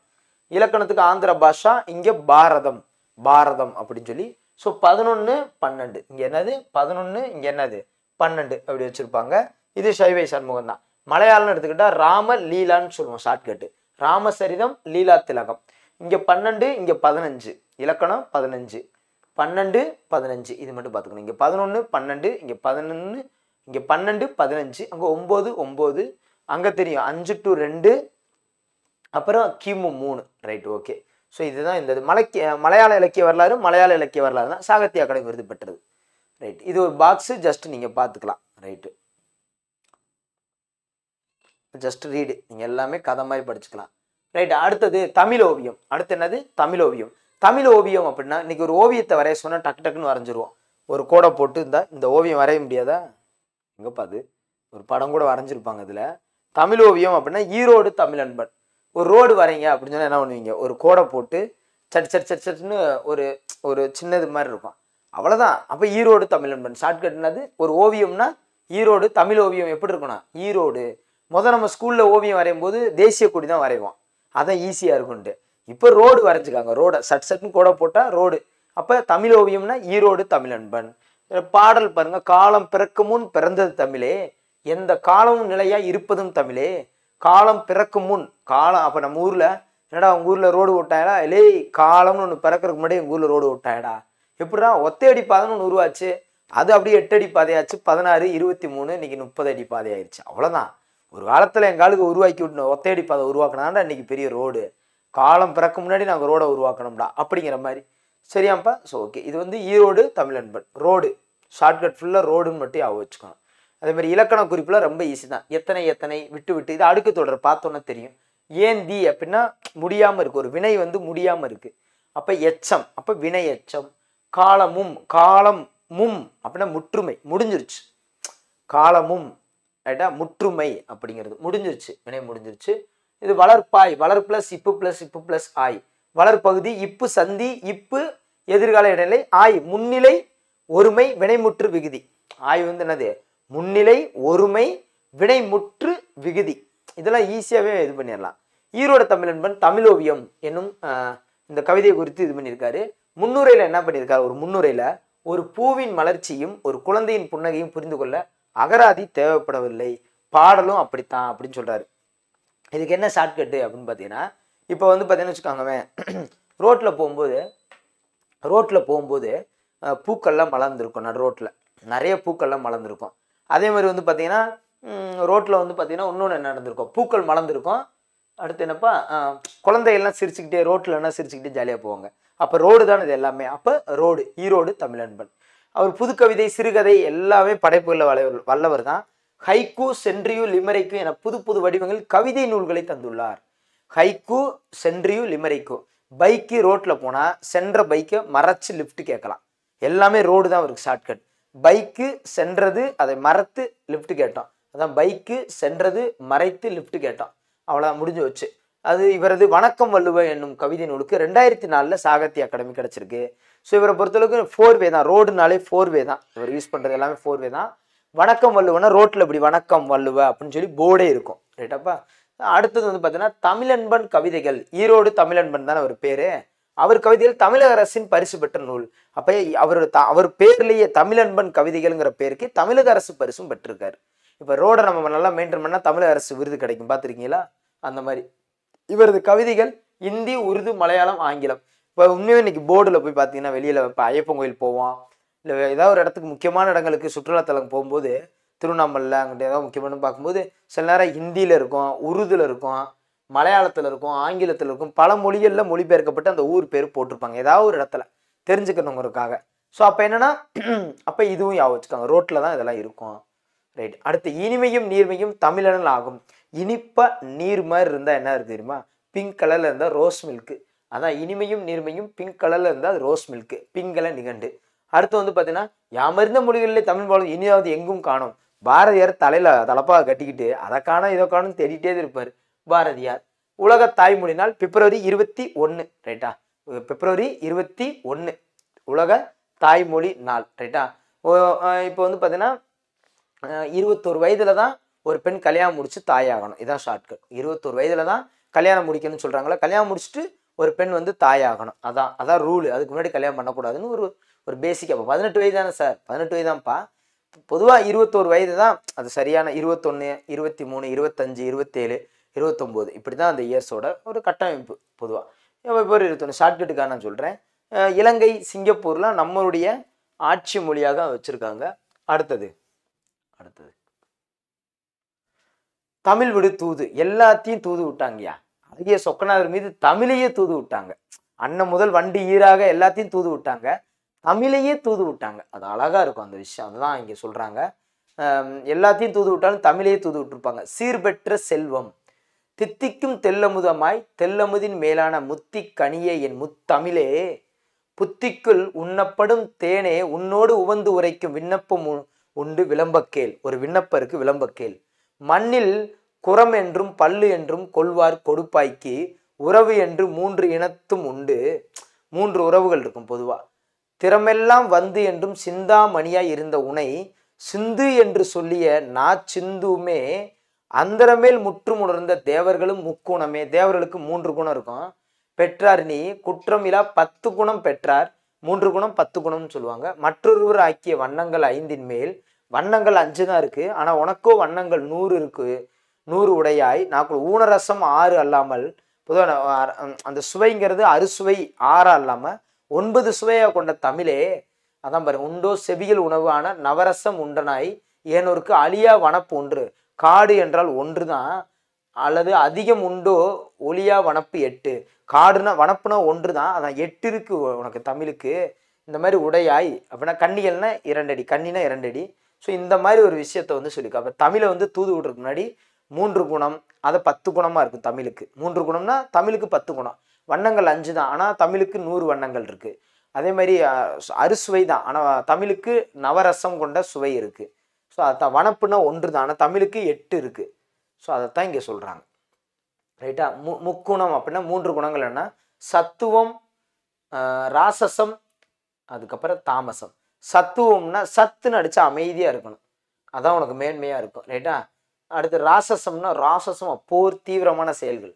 இலக்கணத்துக்கு ஆந்திர பாஷா இங்கே பாரதம் பாரதம் அப்படின்னு சொல்லி ஸோ பதினொன்று பன்னெண்டு இங்கே என்னது பதினொன்று இங்கே என்னது பன்னெண்டு அப்படி வச்சுருப்பாங்க இது சைவை சண்முகம் தான் மலையாளம்னு எடுத்துக்கிட்டால் ராம லீலான்னு சொல்லுவோம் ஷார்ட்கட்டு ராமசரிதம் லீலா திலகம் இங்கே பன்னெண்டு இங்கே பதினஞ்சு இலக்கணம் பதினஞ்சு பன்னெண்டு பதினஞ்சு இது மட்டும் பார்த்துக்கணும் இங்கே பதினொன்று பன்னெண்டு இங்கே பதினொன்று இங்கே பன்னெண்டு பதினஞ்சு அங்கே ஒம்பது ஒம்பது அங்கே தெரியும் அஞ்சு டு ரெண்டு அப்புறம் கிமு மூணு ரைட் ஓகே ஸோ இதுதான் இந்த மலைக்கு மலையாள இலக்கிய வரலாறு மலையாள இலக்கிய வரலாறு தான் சாகித்ய அகாடமி விருது பெற்றது ரைட் இது ஒரு பாக்ஸு ஜஸ்ட் நீங்கள் பார்த்துக்கலாம் ரைட்டு ஜஸ்ட் ரீடு நீங்கள் எல்லாமே கதை மாதிரி படிச்சுக்கலாம் ரைட் அடுத்தது தமிழ் ஓவியம் அடுத்து என்னது தமிழ் ஓவியம் தமிழ் ஓவியம் அப்படின்னா இன்றைக்கி ஒரு ஓவியத்தை வரைய சொன்னால் டக்கு டக்குன்னு வரைஞ்சிருவோம் ஒரு கோடை போட்டு இருந்தால் இந்த ஓவியம் வரைய முடியாதா எங்கே பாது ஒரு படம் கூட வரைஞ்சிருப்பாங்க இதில் தமிழ் ஓவியம் அப்படின்னா ஈரோடு தமிழ் அன்பன் ஒரு ரோடு வரைங்க அப்படின்னு சொன்னால் என்ன பண்ணுவீங்க ஒரு கோடை போட்டு சட் சட் சட் சட்னு ஒரு ஒரு சின்னது மாதிரி இருக்கும் அவ்வளோதான் அப்போ ஈரோடு தமிழ் நண்பன் என்னது ஒரு ஓவியம்னா ஈரோடு தமிழ் ஓவியம் எப்படி இருக்கணும் ஈரோடு முதல் நம்ம ஸ்கூலில் ஓவியம் வரையும் போது தேசிய கொடி தான் வரைவோம் அதான் ஈஸியாக இருக்கும்ட்டு இப்போ ரோடு வரைஞ்சிக்காங்க ரோடை சட் சட்னு கூட போட்டால் ரோடு அப்போ தமிழ் ஓவியம்னா ஈரோடு தமிழ் நண்பன் பாடல் பாருங்கள் காலம் பிறக்கும் முன் பிறந்தது தமிழே எந்த காலமும் நிலையாக இருப்பதும் தமிழே காலம் பிறக்கும் முன் காலம் அப்போ நம்ம ஊரில் என்னடா உங்கள் ஊரில் ரோடு ஓட்டாயடா இல்லை காலம்னு ஒன்று பிறக்கிறதுக்கு முன்னாடி எங்கள் ஊரில் ரோடு ஓட்டாயடா எப்படின்னா ஒத்தையடி பாதைன்னு ஒன்று உருவாச்சு அது அப்படியே எட்டு அடி பாதையாச்சு பதினாறு இருபத்தி மூணு இன்னைக்கு முப்பது அடி ஆயிடுச்சு அவ்வளோதான் ஒரு காலத்தில் எங்களுக்கு உருவாக்கி விட்டணும் ஒத்தையடி பாதை உருவாக்கினாண்டா இன்னைக்கு பெரிய ரோடு காலம் பிறக்க முன்னாடி நாங்கள் ரோடை உருவாக்கணும்டா அப்படிங்கிற மாதிரி சரியாப்பா ஸோ ஓகே இது வந்து ஈரோடு தமிழன்பன் ரோடு ஷார்ட்கட் ஃபுல்லாக ரோடுன்னு மட்டும் யாபகம் வச்சுக்கணும் அதே மாதிரி இலக்கண குறிப்பில் ரொம்ப ஈஸி தான் எத்தனை எத்தனை விட்டு விட்டு இது அடுக்கு தொடர் பார்த்தோன்னே தெரியும் ஏன் தி அப்படின்னா முடியாமல் இருக்குது ஒரு வினை வந்து முடியாமல் இருக்குது அப்போ எச்சம் அப்போ வினை எச்சம் காலமும் காலம் மும் அப்படின்னா முற்றுமை முடிஞ்சிருச்சு காலமும் ரைட்டா முற்றுமை அப்படிங்கிறது முடிஞ்சிருச்சு வினை முடிஞ்சிருச்சு இது வளர்ப்பாய் வளர் பிளஸ் இப்பு பிளஸ் இப்பு பிளஸ் ஆய் வளர்ப்பகுதி இப்பு சந்தி இப்பு எதிர்கால இடைநிலை ஆய் முன்னிலை ஒருமை வினைமுற்று விகுதி ஆய் வந்து என்னது முன்னிலை ஒருமை வினைமுற்று விகுதி இதெல்லாம் ஈஸியாகவே இது பண்ணிடலாம் ஈரோட தமிழன்பன் தமிழோவியம் என்னும் இந்த கவிதையை குறித்து இது பண்ணியிருக்காரு முன்னுரையில் என்ன பண்ணியிருக்கார் ஒரு முன்னுரையில் ஒரு பூவின் மலர்ச்சியும் ஒரு குழந்தையின் புன்னகையும் புரிந்து கொள்ள அகராதி தேவைப்படவில்லை பாடலும் அப்படித்தான் அப்படின்னு சொல்கிறாரு இதுக்கு என்ன ஷார்ட்கட்டு அப்படின்னு பார்த்தீங்கன்னா இப்போ வந்து பார்த்தீங்கன்னு வச்சுக்கோங்கவேன் ரோட்டில் போகும்போது ரோட்டில் போகும்போது பூக்கள்லாம் மலர்ந்துருக்கும் நடு ரோட்டில் நிறைய பூக்கள்லாம் மலர்ந்துருக்கும் அதே மாதிரி வந்து பார்த்திங்கன்னா ரோட்டில் வந்து பார்த்திங்கன்னா இன்னொன்று என்ன நடந்திருக்கும் பூக்கள் மலர்ந்துருக்கும் அடுத்து என்னப்பா குழந்தையெல்லாம் சிரிச்சுக்கிட்டே ரோட்டில்னா சிரிச்சுக்கிட்டே ஜாலியாக போவாங்க அப்போ ரோடு தான் இது எல்லாமே அப்போ ரோடு ஈரோடு தமிழன்பன் அவர் புதுக்கவிதை சிறுகதை எல்லாமே படைப்புகளில் வளவர் வல்லவர் தான் ஹைக்கூ சென்றியு லிமரைக்கு என புது புது வடிவங்கள் கவிதை நூல்களை தந்துள்ளார் ஹைக்கூ சென்றியு லிமரைக்கு பைக்கு ரோட்டில் போனால் சென்ற பைக்கை மறைச்சி லிஃப்ட் கேட்கலாம் எல்லாமே ரோடு தான் அவருக்கு ஷார்ட்கட் பைக்கு சென்றது அதை மறைத்து லிஃப்ட் கேட்டோம் அதான் பைக்கு சென்றது மறைத்து லிஃப்ட் கேட்டோம் அவ்வளோதான் முடிஞ்சு வச்சு அது இவரது வணக்கம் வள்ளுவ என்னும் கவிதை நூலுக்கு ரெண்டாயிரத்தி நாலில் சாகித்ய அகாடமி கிடச்சிருக்கு ஸோ இவரை பொறுத்தளவுக்கு ஃபோர்வே தான் ரோடுனாலே ஃபோர்வே தான் இவர் யூஸ் பண்ணுறது எல்லாமே ஃபோர்வே தான் வணக்கம் வள்ளுவனா ரோட்டில் இப்படி வணக்கம் வள்ளுவ அப்படின்னு சொல்லி போர்டே இருக்கும் ரைட்டாப்பா அடுத்தது வந்து பார்த்தீங்கன்னா தமிழன்பன் கவிதைகள் ஈரோடு தமிழன்பன் தானே ஒரு பேர் அவர் கவிதைகள் தமிழக அரசின் பரிசு பெற்ற நூல் அப்போ அவரோட த அவர் பேர்லேயே தமிழன்பன் கவிதைகள்ங்கிற பேருக்கு தமிழக அரசு பரிசும் பெற்றிருக்காரு இப்போ ரோடை நம்ம நல்லா மெயின்டைன் பண்ணால் தமிழக அரசு விருது கிடைக்கும் பார்த்துருக்கீங்களா அந்த மாதிரி இவரது கவிதைகள் இந்தி உருது மலையாளம் ஆங்கிலம் இப்போ உண்மையாக இன்னைக்கு போர்டில் போய் பார்த்தீங்கன்னா வெளியில் இப்போ ஐயப்பன் கோயில் போவோம் இல்லை ஏதாவது ஒரு இடத்துக்கு முக்கியமான இடங்களுக்கு சுற்றுலாத்தலம் போகும்போது திருவண்ணாமலை அங்கிட்ட ஏதாவது முக்கியமான பார்க்கும்போது சில நேரம் ஹிந்தியில் இருக்கும் உருதுல இருக்கும் மலையாளத்தில் இருக்கும் ஆங்கிலத்தில் இருக்கும் பல மொழிகளில் மொழிபெயர்க்கப்பட்டு அந்த ஊர் பேர் போட்டிருப்பாங்க ஏதாவது ஒரு இடத்துல தெரிஞ்சுக்கணுங்கிறதுக்காக ஸோ அப்போ என்னென்னா அப்போ இதுவும் யாவச்சுக்காங்க ரோட்டில் தான் இதெல்லாம் இருக்கும் ரைட் அடுத்து இனிமையும் நீர்மையும் தமிழனல் ஆகும் இனிப்பாக நீர் மாதிரி இருந்தால் என்ன இருக்குது தெரியுமா பிங்க் கலரில் இருந்தால் ரோஸ் மில்க்கு அதான் இனிமையும் நீர்மையும் பிங்க் கலரில் இருந்தால் ரோஸ் மில்க்கு பிங்கில் நிகண்டு அடுத்து வந்து பார்த்தீங்கன்னா யாமறிந்த மொழிகளிலே தமிழ் பாலம் இனியாவது எங்கும் காணும் பாரதியார் தலையில் தலப்பாக கட்டிக்கிட்டு அதை காணும் இதை காணும் தேடிட்டே இருப்பார் பாரதியார் உலக தாய்மொழி நாள் பிப்ரவரி இருபத்தி ஒன்று ரைட்டா பிப்ரவரி இருபத்தி ஒன்று உலக தாய்மொழி நாள் ரைட்டா இப்போ வந்து பார்த்தீங்கன்னா இருபத்தோரு வயதில் தான் ஒரு பெண் கல்யாணம் முடித்து தாயாகணும் இதான் ஷார்ட்கட் இருபத்தோரு வயதில் தான் கல்யாணம் முடிக்கணும்னு சொல்கிறாங்களா கல்யாணம் முடிச்சுட்டு ஒரு பெண் வந்து தாயாகணும் அதான் அதான் ரூலு அதுக்கு முன்னாடி கல்யாணம் பண்ணக்கூடாதுன்னு ஒரு ஒரு பேசிக் இப்போ பதினெட்டு வயது தானே சார் பதினெட்டு வயது தான்ப்பா பொதுவாக இருபத்தோரு வயது தான் அது சரியான இருபத்தொன்று இருபத்தி மூணு இருபத்தஞ்சு இருபத்தேழு இருபத்தொம்போது இப்படி தான் அந்த இயர்ஸோட ஒரு கட்டமைப்பு பொதுவாக இப்போ ஒரு இருபத்தொன்று ஷார்ட்கட்டுக்காக நான் சொல்கிறேன் இலங்கை சிங்கப்பூர்லாம் நம்மளுடைய ஆட்சி மொழியாக வச்சுருக்காங்க அடுத்தது அடுத்தது தமிழ் விடு தூது எல்லாத்தையும் தூது விட்டாங்கய்யா அரிய சொக்கநாதர் மீது தமிழையே தூது விட்டாங்க அண்ணன் முதல் வண்டி ஈராக எல்லாத்தையும் தூது விட்டாங்க தமிழையே தூது விட்டாங்க அது அழகா இருக்கும் அந்த விஷயம் அதுதான் இங்க சொல்றாங்க எல்லாத்தையும் தூது விட்டாலும் தமிழையே தூது விட்டுருப்பாங்க சீர்பெற்ற செல்வம் தித்திக்கும் தெல்லமுதமாய் தெல்லமுதின் மேலான முத்தி கனியே என் முத்தமிழே புத்திக்குள் உண்ணப்படும் தேனே உன்னோடு உவந்து உரைக்கும் விண்ணப்பம் உண்டு விளம்பக்கேல் ஒரு விண்ணப்பருக்கு விளம்பக்கேல் மண்ணில் குரம் என்றும் பல்லு என்றும் கொள்வார் கொடுப்பாய்க்கு உறவு என்று மூன்று இனத்தும் உண்டு மூன்று உறவுகள் இருக்கும் பொதுவாக திறமெல்லாம் வந்து என்றும் சிந்தாமணியாய் இருந்த உனை சிந்து என்று சொல்லிய நா சிந்துமே அந்தரமேல் முற்றும் உணர்ந்த தேவர்களும் முக்குணமே தேவர்களுக்கு மூன்று குணம் இருக்கும் பெற்றார் நீ குற்றம் இலா பத்து குணம் பெற்றார் மூன்று குணம் பத்து குணம்னு சொல்லுவாங்க மற்றொருவர் ஆக்கிய வண்ணங்கள் ஐந்தின் மேல் வண்ணங்கள் அஞ்சு தான் இருக்குது ஆனால் உனக்கோ வண்ணங்கள் நூறு இருக்குது நூறு உடையாய் நாக்குள் ஊனரசம் ஆறு அல்லாமல் பொதுவாக அந்த சுவைங்கிறது அறுசுவை ஆறா இல்லாமல் ஒன்பது சுவையாக கொண்ட தமிழே அதான் பாரு உண்டோ செவியல் உணவான நவரசம் உண்டனாய் ஏனோருக்கு அழியா வனப்பு ஒன்று காடு என்றால் ஒன்று தான் அல்லது அதிகம் உண்டோ ஒளியா வனப்பு எட்டு காடுனா வனப்புனா ஒன்று தான் அதான் எட்டு இருக்கு உனக்கு தமிழுக்கு இந்த மாதிரி உடையாய் அப்படின்னா கண்ணிகள்னா இரண்டடி கண்ணினா இரண்டடி ஸோ இந்த மாதிரி ஒரு விஷயத்த வந்து சொல்லியிருக்கா அப்போ தமிழை வந்து தூது விடுறதுக்கு முன்னாடி மூன்று குணம் அதை பத்து குணமாக இருக்கும் தமிழுக்கு மூன்று குணம்னா தமிழுக்கு பத்து குணம் வண்ணங்கள் அஞ்சு தான் ஆனால் தமிழுக்கு நூறு வண்ணங்கள் இருக்குது அதே மாதிரி அறுசுவை தான் ஆனால் தமிழுக்கு நவரசம் கொண்ட சுவை இருக்குது ஸோ அது வனப்புனா ஒன்று தான் ஆனால் தமிழுக்கு எட்டு இருக்குது ஸோ அதைத்தான் இங்கே சொல்கிறாங்க ரைட்டா மு முக்குணம் அப்படின்னா மூன்று குணங்கள் என்ன சத்துவம் ராசசம் அதுக்கப்புறம் தாமசம் சத்துவம்னா சத்துன்னு அடித்தா அமைதியாக இருக்கணும் அதான் உனக்கு மேன்மையாக இருக்கும் ரைட்டா அடுத்து ராசசம்னா ராசசம் போர் தீவிரமான செயல்கள்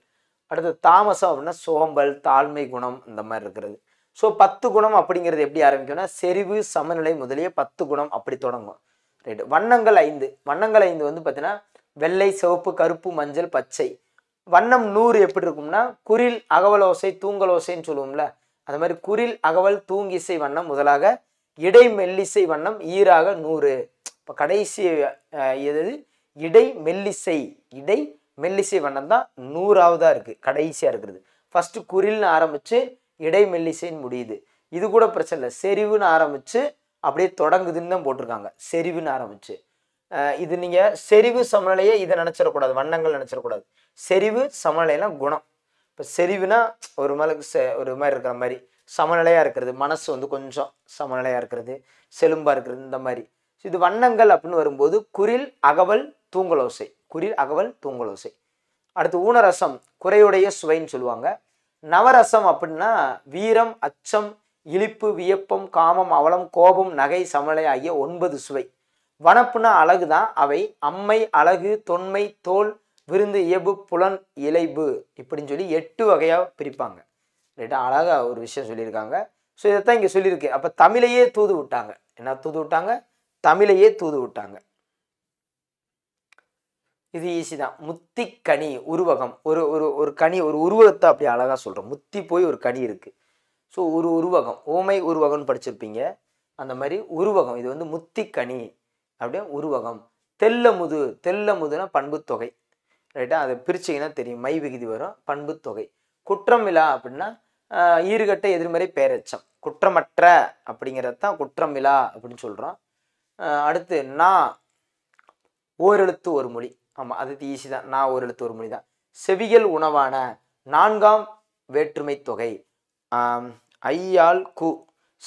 அடுத்து தாமசம் அப்படின்னா சோம்பல் தாழ்மை குணம் இந்த மாதிரி இருக்கிறது ஸோ பத்து குணம் அப்படிங்கிறது எப்படி ஆரம்பிக்கும்னா செறிவு சமநிலை முதலிய பத்து குணம் அப்படி தொடங்கும் ரைட்டு வண்ணங்கள் ஐந்து வண்ணங்கள் ஐந்து வந்து பார்த்தீங்கன்னா வெள்ளை சிவப்பு கருப்பு மஞ்சள் பச்சை வண்ணம் நூறு எப்படி இருக்கும்னா குரில் அகவலோசை தூங்கலோசைன்னு சொல்லுவோம்ல அது மாதிரி குரில் அகவல் தூங்கிசை வண்ணம் முதலாக இடை மெல்லிசை வண்ணம் ஈராக நூறு இப்போ கடைசி எது இடை மெல்லிசை இடை மெல்லிசை வண்ணம் தான் நூறாவதாக இருக்குது கடைசியாக இருக்கிறது ஃபஸ்ட்டு குரில்னு ஆரம்பித்து இடை மெல்லிசைன்னு முடியுது இது கூட பிரச்சனை இல்லை செறிவுன்னு ஆரம்பித்து அப்படியே தொடங்குதுன்னு தான் போட்டிருக்காங்க செறிவுன்னு ஆரம்பித்து இது நீங்கள் செறிவு சமநிலையை இதை நினச்சிடக்கூடாது வண்ணங்கள் நினைச்சிடக்கூடாது செறிவு சமநிலைனா குணம் இப்போ செறிவுனா ஒரு மலுக்கு செ ஒரு மாதிரி இருக்கிற மாதிரி சமநிலையாக இருக்கிறது மனசு வந்து கொஞ்சம் சமநிலையாக இருக்கிறது செலும்பாக இருக்கிறது இந்த மாதிரி இது வண்ணங்கள் அப்படின்னு வரும்போது குரில் அகவல் தூங்கலோசை குரில் அகவல் தூங்கலோசை அடுத்து ஊனரசம் குறையுடைய சுவைன்னு சொல்லுவாங்க நவரசம் அப்படின்னா வீரம் அச்சம் இழிப்பு வியப்பம் காமம் அவலம் கோபம் நகை சமநிலை ஆகிய ஒன்பது சுவை வனப்புனா அழகு தான் அவை அம்மை அழகு தொன்மை தோல் விருந்து இயபு புலன் இலைபு இப்படின்னு சொல்லி எட்டு வகையாக பிரிப்பாங்க ரைட்டா அழகாக ஒரு விஷயம் சொல்லியிருக்காங்க ஸோ இதைத்தான் இங்கே சொல்லியிருக்கு அப்போ தமிழையே தூது விட்டாங்க என்ன தூது விட்டாங்க தமிழையே தூது விட்டாங்க இது ஈஸி தான் முத்தி கனி உருவகம் ஒரு ஒரு ஒரு கனி ஒரு உருவகத்தை அப்படி அழகாக சொல்கிறோம் முத்தி போய் ஒரு கனி இருக்குது ஸோ ஒரு உருவகம் ஓமை உருவகம்னு படிச்சிருப்பீங்க அந்த மாதிரி உருவகம் இது வந்து முத்தி கனி அப்படியே உருவகம் தெல்ல முது தெல்ல முதுனா பண்புத்தொகை ரைட்டா அதை பிரிச்சிங்கன்னா தெரியும் மை விகுதி வரும் பண்புத்தொகை குற்றம் விழா அப்படின்னா ஈறுகட்ட எதிர்மறை பேரச்சம் குற்றமற்ற அப்படிங்கிறது தான் குற்றம் விழா அப்படின்னு சொல்கிறோம் அடுத்து நான் ஓரெழுத்து ஒரு மொழி ஆமாம் அது ஈஸி தான் நான் ஓரெழுத்து ஒரு மொழி தான் செவிகள் உணவான நான்காம் வேற்றுமை தொகை ஐயால் கூ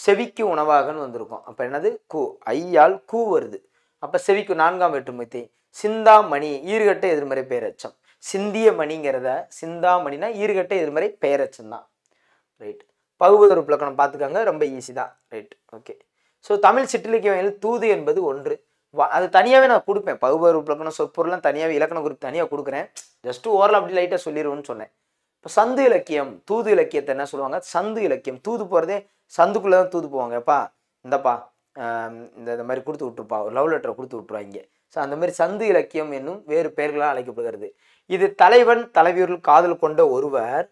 செவிக்கு உணவாகன்னு வந்திருக்கும் அப்போ என்னது கூ ஐயால் கூ வருது அப்போ செவிக்கு நான்காம் வேற்றுமுத்தி சிந்தாமணி ஈர்கட்ட எதிர்மறை பேரச்சம் சிந்திய மணிங்கிறத சிந்தாமணினா ஈர்கட்ட எதிர்மறை பெயரச்சம் தான் ரைட் பகுபதொரு புலக்கணம் பார்த்துக்காங்க ரொம்ப ஈஸி தான் ரைட் ஓகே ஸோ தமிழ் சிற்றிலக்கிய வகையில் தூது என்பது ஒன்று அது தனியாகவே நான் கொடுப்பேன் பகுபதொரு இலக்கணம் சொற்பொருள்லாம் தனியாகவே இலக்கண குறிப்பு தனியாக கொடுக்குறேன் ஜஸ்ட்டு ஓரளவு அப்படி லைட்டாக சொல்லிடுவோன்னு சொன்னேன் இப்போ சந்து இலக்கியம் தூது இலக்கியத்தை என்ன சொல்லுவாங்க சந்து இலக்கியம் தூது போகிறதே சந்துக்குள்ளே தான் தூது போவாங்கப்பா இந்தப்பா இந்த இந்த மாதிரி கொடுத்து விட்டுருப்பா லவ் லெட்டரை கொடுத்து விட்டுருவாங்க ஸோ அந்த மாதிரி சந்து இலக்கியம் என்னும் வேறு பெயர்களால் அழைக்கப்படுகிறது இது தலைவன் தலைவியர்கள் காதல் கொண்ட ஒருவர்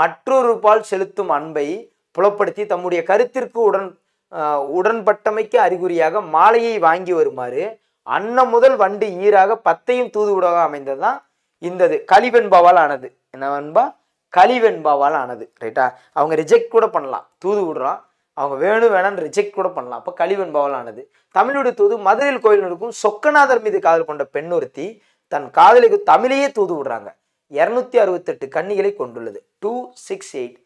மற்றொரு பால் செலுத்தும் அன்பை புலப்படுத்தி தம்முடைய கருத்திற்கு உடன் உடன்பட்டமைக்கு அறிகுறியாக மாலையை வாங்கி வருமாறு அன்னம் முதல் வண்டு ஈராக பத்தையும் தூதுவிடாக அமைந்தது தான் இந்தது கலிவெண்பாவால் ஆனது என்ன வெண்பா கலிவெண்பாவால் ஆனது ரைட்டா அவங்க ரிஜெக்ட் கூட பண்ணலாம் தூது விடுறான் அவங்க வேணும் வேணாம்னு ரிஜெக்ட் கூட பண்ணலாம் அப்போ கழிவன் பவலானது தமிழோட தூது மதுரையில் கோயில் நடக்கும் சொக்கநாதர் மீது காதல் கொண்ட பெண் ஒருத்தி தன் காதலிக்கு தமிழையே தூது விடுறாங்க இரநூத்தி அறுபத்தெட்டு கன்னிகளை கொண்டுள்ளது டூ சிக்ஸ் எயிட்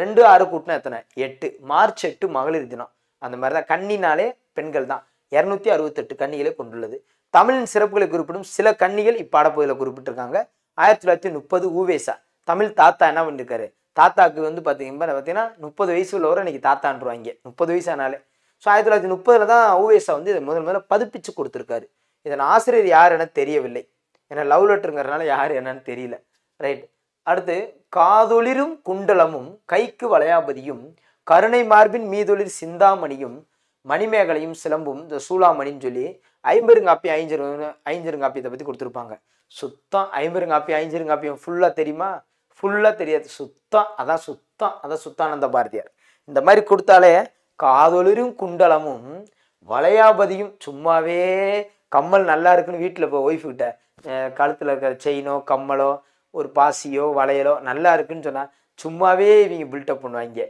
ரெண்டு ஆறு கூட்டினா எத்தனை எட்டு மார்ச் எட்டு மகளிர் தினம் அந்த மாதிரி தான் கன்னினாலே பெண்கள் தான் இரநூத்தி அறுபத்தெட்டு கன்னிகளை கொண்டுள்ளது தமிழின் சிறப்புகளை குறிப்பிடும் சில கன்னிகள் இப்பாடப்பகுதியில் குறிப்பிட்டிருக்காங்க ஆயிரத்தி தொள்ளாயிரத்தி முப்பது ஊவேசா தமிழ் தாத்தா என்ன பண்ணிருக்காரு தாத்தாக்கு வந்து பார்த்தீங்கன்னா பார்த்தீங்கன்னா முப்பது வயசு உள்ளவரை இன்னைக்கு தாத்தான்ருவாங்க முப்பது வயசானாலே ஸோ ஆயிரத்தி தொள்ளாயிரத்தி முப்பதில் தான் ஓவேசா வந்து இதை முதல் முதல்ல பதிப்பிச்சு கொடுத்துருக்காரு இதன் ஆசிரியர் யார் என தெரியவில்லை ஏன்னா லவ் லெட்டருங்கிறனால யார் என்னன்னு தெரியல ரைட் அடுத்து காதொளிரும் குண்டலமும் கைக்கு வளையாபதியும் கருணை மார்பின் மீதொளிர் சிந்தாமணியும் மணிமேகலையும் சிலம்பும் இந்த சூளாமணின்னு சொல்லி ஐம்பெருங்காப்பி ஐஞ்சிரு ஐஞ்சிருங்காப்பியத்தை பற்றி கொடுத்துருப்பாங்க சுத்தம் ஐம்பெருங்காப்பி ஐஞ்சிருங்காப்பியம் ஃபுல்லாக தெரியுமா ஃபுல்லாக தெரியாது சுத்தம் அதான் சுத்தம் அதான் சுத்தானந்த பாரதியார் இந்த மாதிரி கொடுத்தாலே காதொலிரும் குண்டலமும் வளையாபதியும் சும்மாவே கம்மல் நல்லா இருக்குன்னு வீட்டில் இப்போ ஒய்ஃபுக்கிட்ட கழுத்தில் இருக்கிற செயினோ கம்மலோ ஒரு பாசியோ வளையலோ நல்லா இருக்குன்னு சொன்னால் சும்மாவே இவங்க பில்டப் பண்ணுவாங்க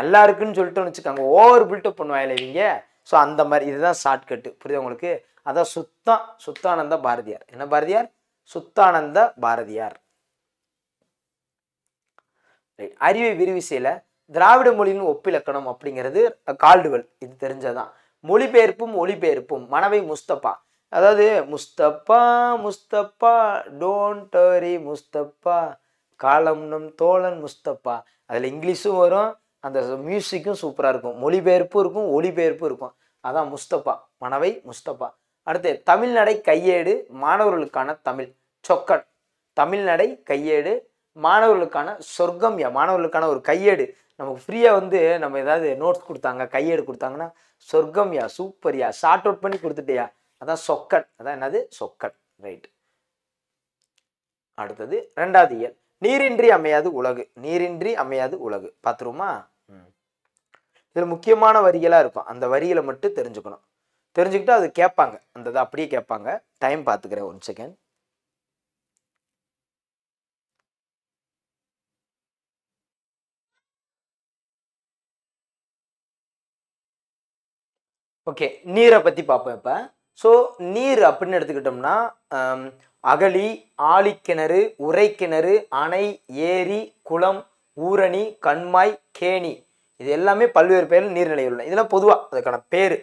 நல்லா இருக்குன்னு சொல்லிட்டோன்னு வச்சுக்கோங்க ஓவர் பில்டப் பண்ணுவாங்கல்ல இவங்க ஸோ அந்த மாதிரி இதுதான் ஷார்ட்கட்டு புரியுது உங்களுக்கு அதான் சுத்தம் சுத்தானந்த பாரதியார் என்ன பாரதியார் சுத்தானந்த பாரதியார் அறிவை விரிவிசையில் திராவிட மொழியின் ஒப்பிலக்கணம் அப்படிங்கிறது கால்டுவல் இது தெரிஞ்சதான் மொழிபெயர்ப்பும் ஒளிபெயர்ப்பும் மனவை முஸ்தப்பா அதாவது முஸ்தப்பா முஸ்தப்பா டோன்ட் வரி முஸ்தப்பா காலம் நம் தோழன் முஸ்தப்பா அதில் இங்கிலீஷும் வரும் அந்த மியூசிக்கும் சூப்பராக இருக்கும் மொழிபெயர்ப்பும் இருக்கும் ஒளிபெயர்ப்பும் இருக்கும் அதான் முஸ்தப்பா மனவை முஸ்தப்பா அடுத்து தமிழ்நடை கையேடு மாணவர்களுக்கான தமிழ் சொக்கன் தமிழ்நடை கையேடு மாணவர்களுக்கான சொர்க்கம்யா மாணவர்களுக்கான ஒரு கையேடு நமக்கு ஃப்ரீயாக வந்து நம்ம ஏதாவது நோட்ஸ் கொடுத்தாங்க கையேடு கொடுத்தாங்கன்னா சொர்க்கம்யா சூப்பர்யா ஷார்ட் அவுட் பண்ணி கொடுத்துட்டியா அதான் சொக்கட் அதான் என்னது சொக்கட் ரைட் அடுத்தது ரெண்டாவது இயல் நீரின்றி அமையாது உலகு நீரின்றி அமையாது உலகு பார்த்துருமா இதில் முக்கியமான வரிகளாக இருக்கும் அந்த வரிகளை மட்டும் தெரிஞ்சுக்கணும் தெரிஞ்சுக்கிட்டு அது கேட்பாங்க அந்த இதை அப்படியே கேட்பாங்க டைம் பார்த்துக்கிறேன் ஒன் செகண்ட் ஓகே நீரை பற்றி பார்ப்போம் இப்போ ஸோ நீர் அப்படின்னு எடுத்துக்கிட்டோம்னா அகழி ஆழிக்கிணறு உரைக்கிணறு அணை ஏரி குளம் ஊரணி கண்மாய் கேணி இது எல்லாமே பல்வேறு பேரில் நீர்நிலை உள்ளன இதெல்லாம் பொதுவாக அதுக்கான பேர்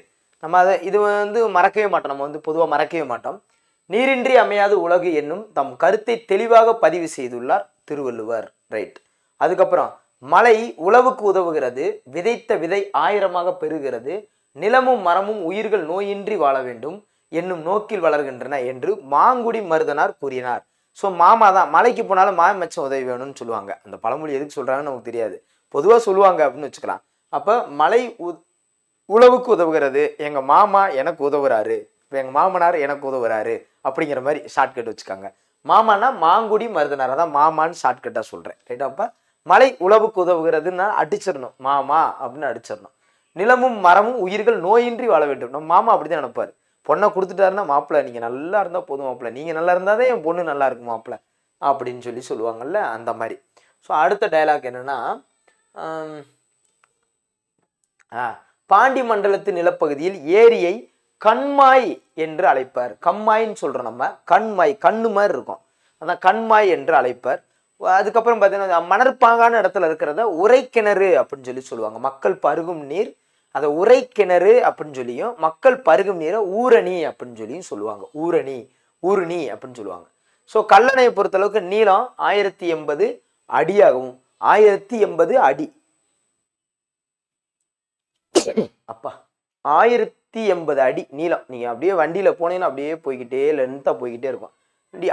நம்ம அதை இது வந்து மறக்கவே மாட்டோம் நம்ம வந்து பொதுவாக மறக்கவே மாட்டோம் நீரின்றி அமையாது உலகு என்னும் தம் கருத்தை தெளிவாக பதிவு செய்துள்ளார் திருவள்ளுவர் ரைட் அதுக்கப்புறம் மழை உழவுக்கு உதவுகிறது விதைத்த விதை ஆயிரமாக பெறுகிறது நிலமும் மரமும் உயிர்கள் நோயின்றி வாழ வேண்டும் என்னும் நோக்கில் வளர்கின்றன என்று மாங்குடி மருதனார் கூறினார் ஸோ மாமா தான் மலைக்கு போனாலும் மாமச்சம் உதவி வேணும்னு சொல்லுவாங்க அந்த பழமொழி எதுக்கு சொல்கிறாங்கன்னு நமக்கு தெரியாது பொதுவாக சொல்லுவாங்க அப்படின்னு வச்சுக்கலாம் அப்போ மலை உ உழவுக்கு உதவுகிறது எங்கள் மாமா எனக்கு உதவுறாரு இப்போ எங்கள் மாமனார் எனக்கு உதவுறாரு அப்படிங்கிற மாதிரி ஷார்ட்கட் வச்சுக்காங்க மாமானா மாங்குடி மருதனார் தான் மாமான்னு ஷார்ட்கட்டாக சொல்கிறேன் ரைட்டா அப்போ மலை உழவுக்கு உதவுகிறதுன்னா அடிச்சிடணும் மாமா அப்படின்னு அடிச்சிடணும் நிலமும் மரமும் உயிர்கள் நோயின்றி வாழ வேண்டும் நம்ம மாமா அப்படி தான் நினைப்பார் பொண்ணை கொடுத்துட்டாருன்னா மாப்பிள்ள நீங்கள் நல்லா இருந்தால் போதும் மாப்பிள்ள நீங்கள் நல்லா இருந்தால் தான் என் பொண்ணு நல்லா இருக்கும் மாப்பிள்ள அப்படின்னு சொல்லி சொல்லுவாங்கல்ல அந்த மாதிரி ஸோ அடுத்த டைலாக் என்னென்னா பாண்டி மண்டலத்து நிலப்பகுதியில் ஏரியை கண்மாய் என்று அழைப்பார் கம்மாயின்னு சொல்கிறோம் நம்ம கண்மாய் கண்ணு மாதிரி இருக்கும் அதான் கண்மாய் என்று அழைப்பார் அதுக்கப்புறம் பார்த்தீங்கன்னா மணற்பாங்கான இடத்துல இருக்கிறத உரை கிணறு அப்படின்னு சொல்லி சொல்லுவாங்க மக்கள் பருகும் நீர் அதை உரை கிணறு அப்படின்னு சொல்லியும் மக்கள் பருகும் நீரை ஊரணி அப்படின்னு சொல்லியும் சொல்லுவாங்க ஊரணி ஊரணி அப்படின்னு சொல்லுவாங்க ஸோ கல்லணையை பொறுத்தளவுக்கு நீளம் ஆயிரத்தி எண்பது அடியாகவும் ஆயிரத்தி எண்பது அடி அப்பா ஆயிரத்தி எண்பது அடி நீளம் நீங்கள் அப்படியே வண்டியில் போனீங்கன்னா அப்படியே போய்கிட்டே லென்த்தாக போய்கிட்டே இருக்கும்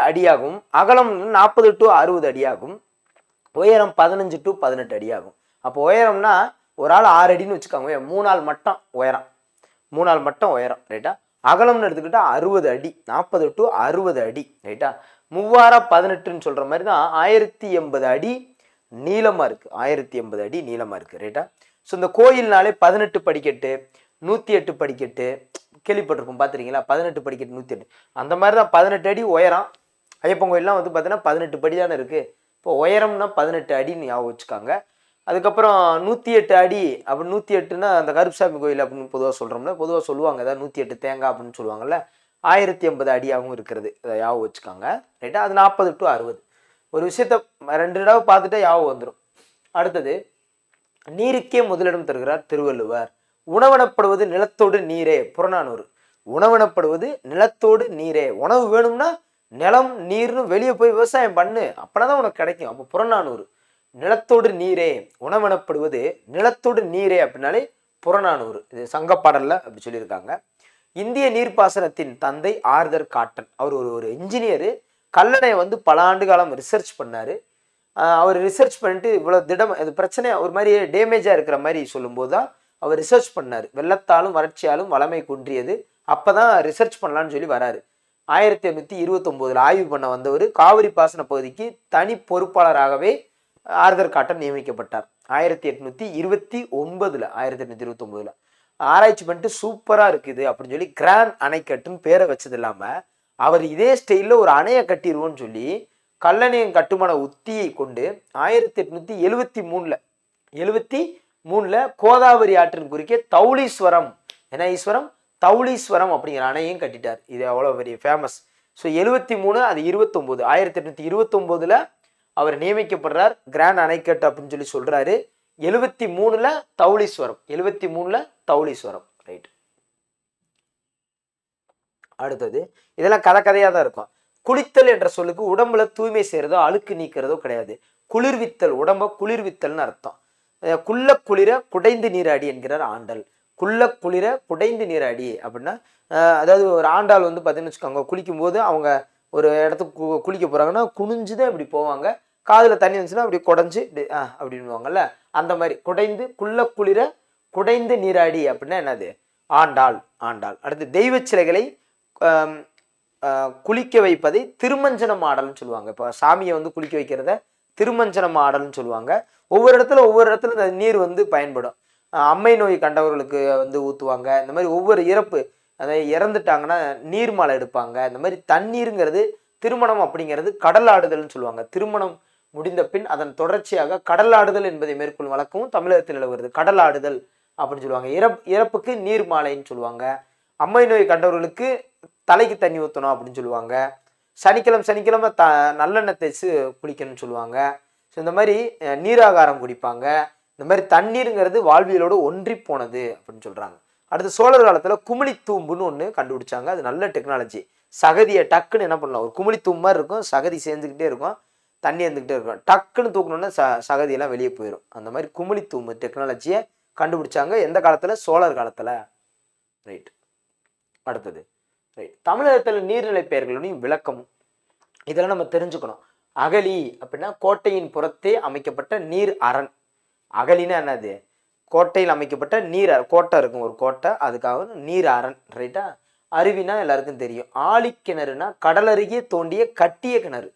அடியாகும் அகலம் நாற்பது டு அறுபது அடியாகும் உயரம் பதினஞ்சு டு பதினெட்டு அடியாகும் அப்போ உயரம்னா ஒரு ஆள் ஆறு அடின்னு வச்சுக்கோங்க நாள் மட்டம் உயரம் மூணாள் மட்டம் உயரம் ரைட்டா அகலம்னு எடுத்துக்கிட்டா அறுபது அடி நாற்பது டு அறுபது அடி ரைட்டா மூவாரம் பதினெட்டுன்னு சொல்கிற மாதிரி தான் ஆயிரத்தி எண்பது அடி நீளமாக இருக்குது ஆயிரத்தி எண்பது அடி நீளமாக இருக்குது ரைட்டா ஸோ இந்த கோயில்னாலே பதினெட்டு படிக்கட்டு நூற்றி எட்டு படிக்கட்டு கேள்விப்பட்டிருப்போம் பார்த்துருக்கீங்களா பதினெட்டு படிக்கட்டு நூற்றி எட்டு அந்த மாதிரி தான் பதினெட்டு அடி உயரம் ஐயப்பன் கோயிலெலாம் வந்து பார்த்தீங்கன்னா பதினெட்டு படி தானே இருக்குது இப்போ உயரம்னா பதினெட்டு அடின்னு ஞாபகம் வச்சுக்காங்க அதுக்கப்புறம் நூற்றி எட்டு அடி அப்படி நூற்றி எட்டுனா அந்த கருப்புசாமி கோயில் அப்படின்னு பொதுவாக சொல்கிறோம்ல பொதுவாக சொல்லுவாங்க ஏதாவது நூற்றி எட்டு தேங்காய் அப்படின்னு சொல்லுவாங்கல்ல ஆயிரத்தி ஐம்பது அடியாகவும் இருக்கிறது அதை யாவும் வச்சுக்காங்க ரைட்டாக அது நாற்பது டு அறுபது ஒரு விஷயத்த ரெண்டு தடவை பார்த்துட்டா யாவும் வந்துடும் அடுத்தது நீருக்கே முதலிடம் தருகிறார் திருவள்ளுவர் உணவனப்படுவது நிலத்தோடு நீரே புறநானூறு உணவனப்படுவது நிலத்தோடு நீரே உணவு வேணும்னா நிலம் நீர்னு வெளியே போய் விவசாயம் பண்ணு அப்படின்னா தான் உனக்கு கிடைக்கும் அப்போ புறநானூறு நிலத்தோடு நீரே உணவனப்படுவது நிலத்தோடு நீரே அப்படின்னாலே புறநானூறு இது பாடல்ல அப்படி சொல்லியிருக்காங்க இந்திய நீர்ப்பாசனத்தின் தந்தை ஆர்தர் காட்டன் அவர் ஒரு ஒரு இன்ஜினியரு கல்லணையை வந்து பல ஆண்டு காலம் ரிசர்ச் பண்ணார் அவர் ரிசர்ச் பண்ணிட்டு இவ்வளோ திடம் இது பிரச்சனை ஒரு மாதிரி டேமேஜாக இருக்கிற மாதிரி சொல்லும்போது தான் அவர் ரிசர்ச் பண்ணார் வெள்ளத்தாலும் வறட்சியாலும் வளமை குன்றியது அப்போ தான் ரிசர்ச் பண்ணலான்னு சொல்லி வராரு ஆயிரத்தி எண்ணூற்றி இருபத்தொம்போதில் ஆய்வு பண்ண வந்தவர் காவிரி பாசன பகுதிக்கு தனி பொறுப்பாளராகவே ஆர்தர் காட்டன் நியமிக்கப்பட்டார் ஆயிரத்தி எட்நூற்றி இருபத்தி ஒன்பதில் ஆயிரத்தி எட்நூற்றி இருபத்தொம்போதில் ஆராய்ச்சி பண்ணிட்டு சூப்பராக இருக்குது அப்படின்னு சொல்லி கிராண்ட் அணைக்கட்டுன்னு பேரை வச்சது இல்லாமல் அவர் இதே ஸ்டைலில் ஒரு அணையை கட்டிடுவோன்னு சொல்லி கல்லணையின் கட்டுமான உத்தியை கொண்டு ஆயிரத்தி எட்நூற்றி எழுவத்தி மூணில் எழுவத்தி மூணில் கோதாவரி ஆற்றின் குறுக்கே தௌளீஸ்வரம் என்ன ஈஸ்வரம் தௌளீஸ்வரம் அப்படிங்கிற அணையும் கட்டிட்டார் இது அவ்வளோ பெரிய ஃபேமஸ் ஸோ எழுபத்தி மூணு அது இருபத்தொம்போது ஆயிரத்தி எட்நூற்றி இருபத்தொம்போதில் அவர் நியமிக்கப்படுறார் கிராண்ட் அணைக்கட்டு அப்படின்னு சொல்லி சொல்கிறாரு எழுபத்தி மூணில் தௌளீஸ்வரம் எழுபத்தி மூணில் தௌளீஸ்வரம் ரைட் அடுத்தது இதெல்லாம் கதை கதையாக தான் இருக்கும் குளித்தல் என்ற சொல்லுக்கு உடம்புல தூய்மை செய்கிறதோ அழுக்கு நீக்கிறதோ கிடையாது குளிர்வித்தல் உடம்ப குளிர்வித்தல்னு அர்த்தம் குள்ள குளிர குடைந்து நீராடி என்கிறார் ஆண்டல் குள்ள குளிர குடைந்து நீராடி அப்படின்னா அதாவது ஒரு ஆண்டாள் வந்து பார்த்தீங்கன்னு வச்சுக்கோங்க குளிக்கும்போது அவங்க ஒரு இடத்துக்கு குளிக்க போகிறாங்கன்னா குனிஞ்சுதான் இப்படி போவாங்க காதில் தண்ணி வந்துச்சுன்னா அப்படி குடஞ்சி அப்படின்வாங்கல்ல அந்த மாதிரி குடைந்து குள்ள குளிர குடைந்து நீராடி அப்படின்னா என்னது ஆண்டாள் ஆண்டாள் அடுத்து தெய்வ சிலைகளை குளிக்க வைப்பதை திருமஞ்சனம் ஆடல்னு சொல்லுவாங்க இப்போ சாமியை வந்து குளிக்க வைக்கிறத திருமஞ்சனம் ஆடல்னு சொல்லுவாங்க ஒவ்வொரு இடத்துல ஒவ்வொரு இடத்துல இந்த நீர் வந்து பயன்படும் அம்மை நோய் கண்டவர்களுக்கு வந்து ஊற்றுவாங்க இந்த மாதிரி ஒவ்வொரு இறப்பு அதாவது இறந்துட்டாங்கன்னா நீர்மலை எடுப்பாங்க இந்த மாதிரி தண்ணீருங்கிறது திருமணம் அப்படிங்கிறது கடலாடுதல்னு சொல்லுவாங்க திருமணம் முடிந்த பின் அதன் தொடர்ச்சியாக கடலாடுதல் என்பதை மேற்கொள்ளும் வழக்கமும் தமிழகத்தில் நிலவுகிறது கடலாடுதல் அப்படின்னு சொல்லுவாங்க இறப் இறப்புக்கு நீர் மாலைன்னு சொல்லுவாங்க அம்மை நோய் கண்டவர்களுக்கு தலைக்கு தண்ணி ஊற்றணும் அப்படின்னு சொல்லுவாங்க சனிக்கிழமை சனிக்கிழமை த நல்லெண்ணெய் தேய்ச்சி குளிக்கணும்னு சொல்லுவாங்க ஸோ இந்த மாதிரி நீராகாரம் குடிப்பாங்க இந்த மாதிரி தண்ணீருங்கிறது வாழ்வியலோடு ஒன்றி போனது அப்படின்னு சொல்கிறாங்க அடுத்து சோழர் காலத்தில் குமிழி தூம்புன்னு ஒன்று கண்டுபிடிச்சாங்க அது நல்ல டெக்னாலஜி சகதியை டக்குன்னு என்ன பண்ணலாம் ஒரு குமிழி தூம்பு மாதிரி இருக்கும் சகதி சேர்ந்துக்கிட்டே இருக்கும் தண்ணி இருந்துக்கிட்டே இருக்கும் டக்குன்னு தூக்கணுன்னா ச சகதியெல்லாம் வெளியே போயிடும் அந்த மாதிரி குமிழி தூம்பு டெக்னாலஜியை கண்டுபிடிச்சாங்க எந்த காலத்தில் சோழர் காலத்தில் ரைட் அடுத்தது ரைட் தமிழகத்தில் நீர்நிலை பெயர்களையும் விளக்கமும் இதெல்லாம் நம்ம தெரிஞ்சுக்கணும் அகலி அப்படின்னா கோட்டையின் புறத்தே அமைக்கப்பட்ட நீர் அரண் அகலின்னா என்னது கோட்டையில் அமைக்கப்பட்ட நீர் கோட்டை இருக்கும் ஒரு கோட்டை அதுக்காக நீர் அரண் ரைட்டா அருவினா எல்லாருக்கும் தெரியும் ஆழி கிணறுனா கடல் அருகே தோண்டிய கட்டிய கிணறு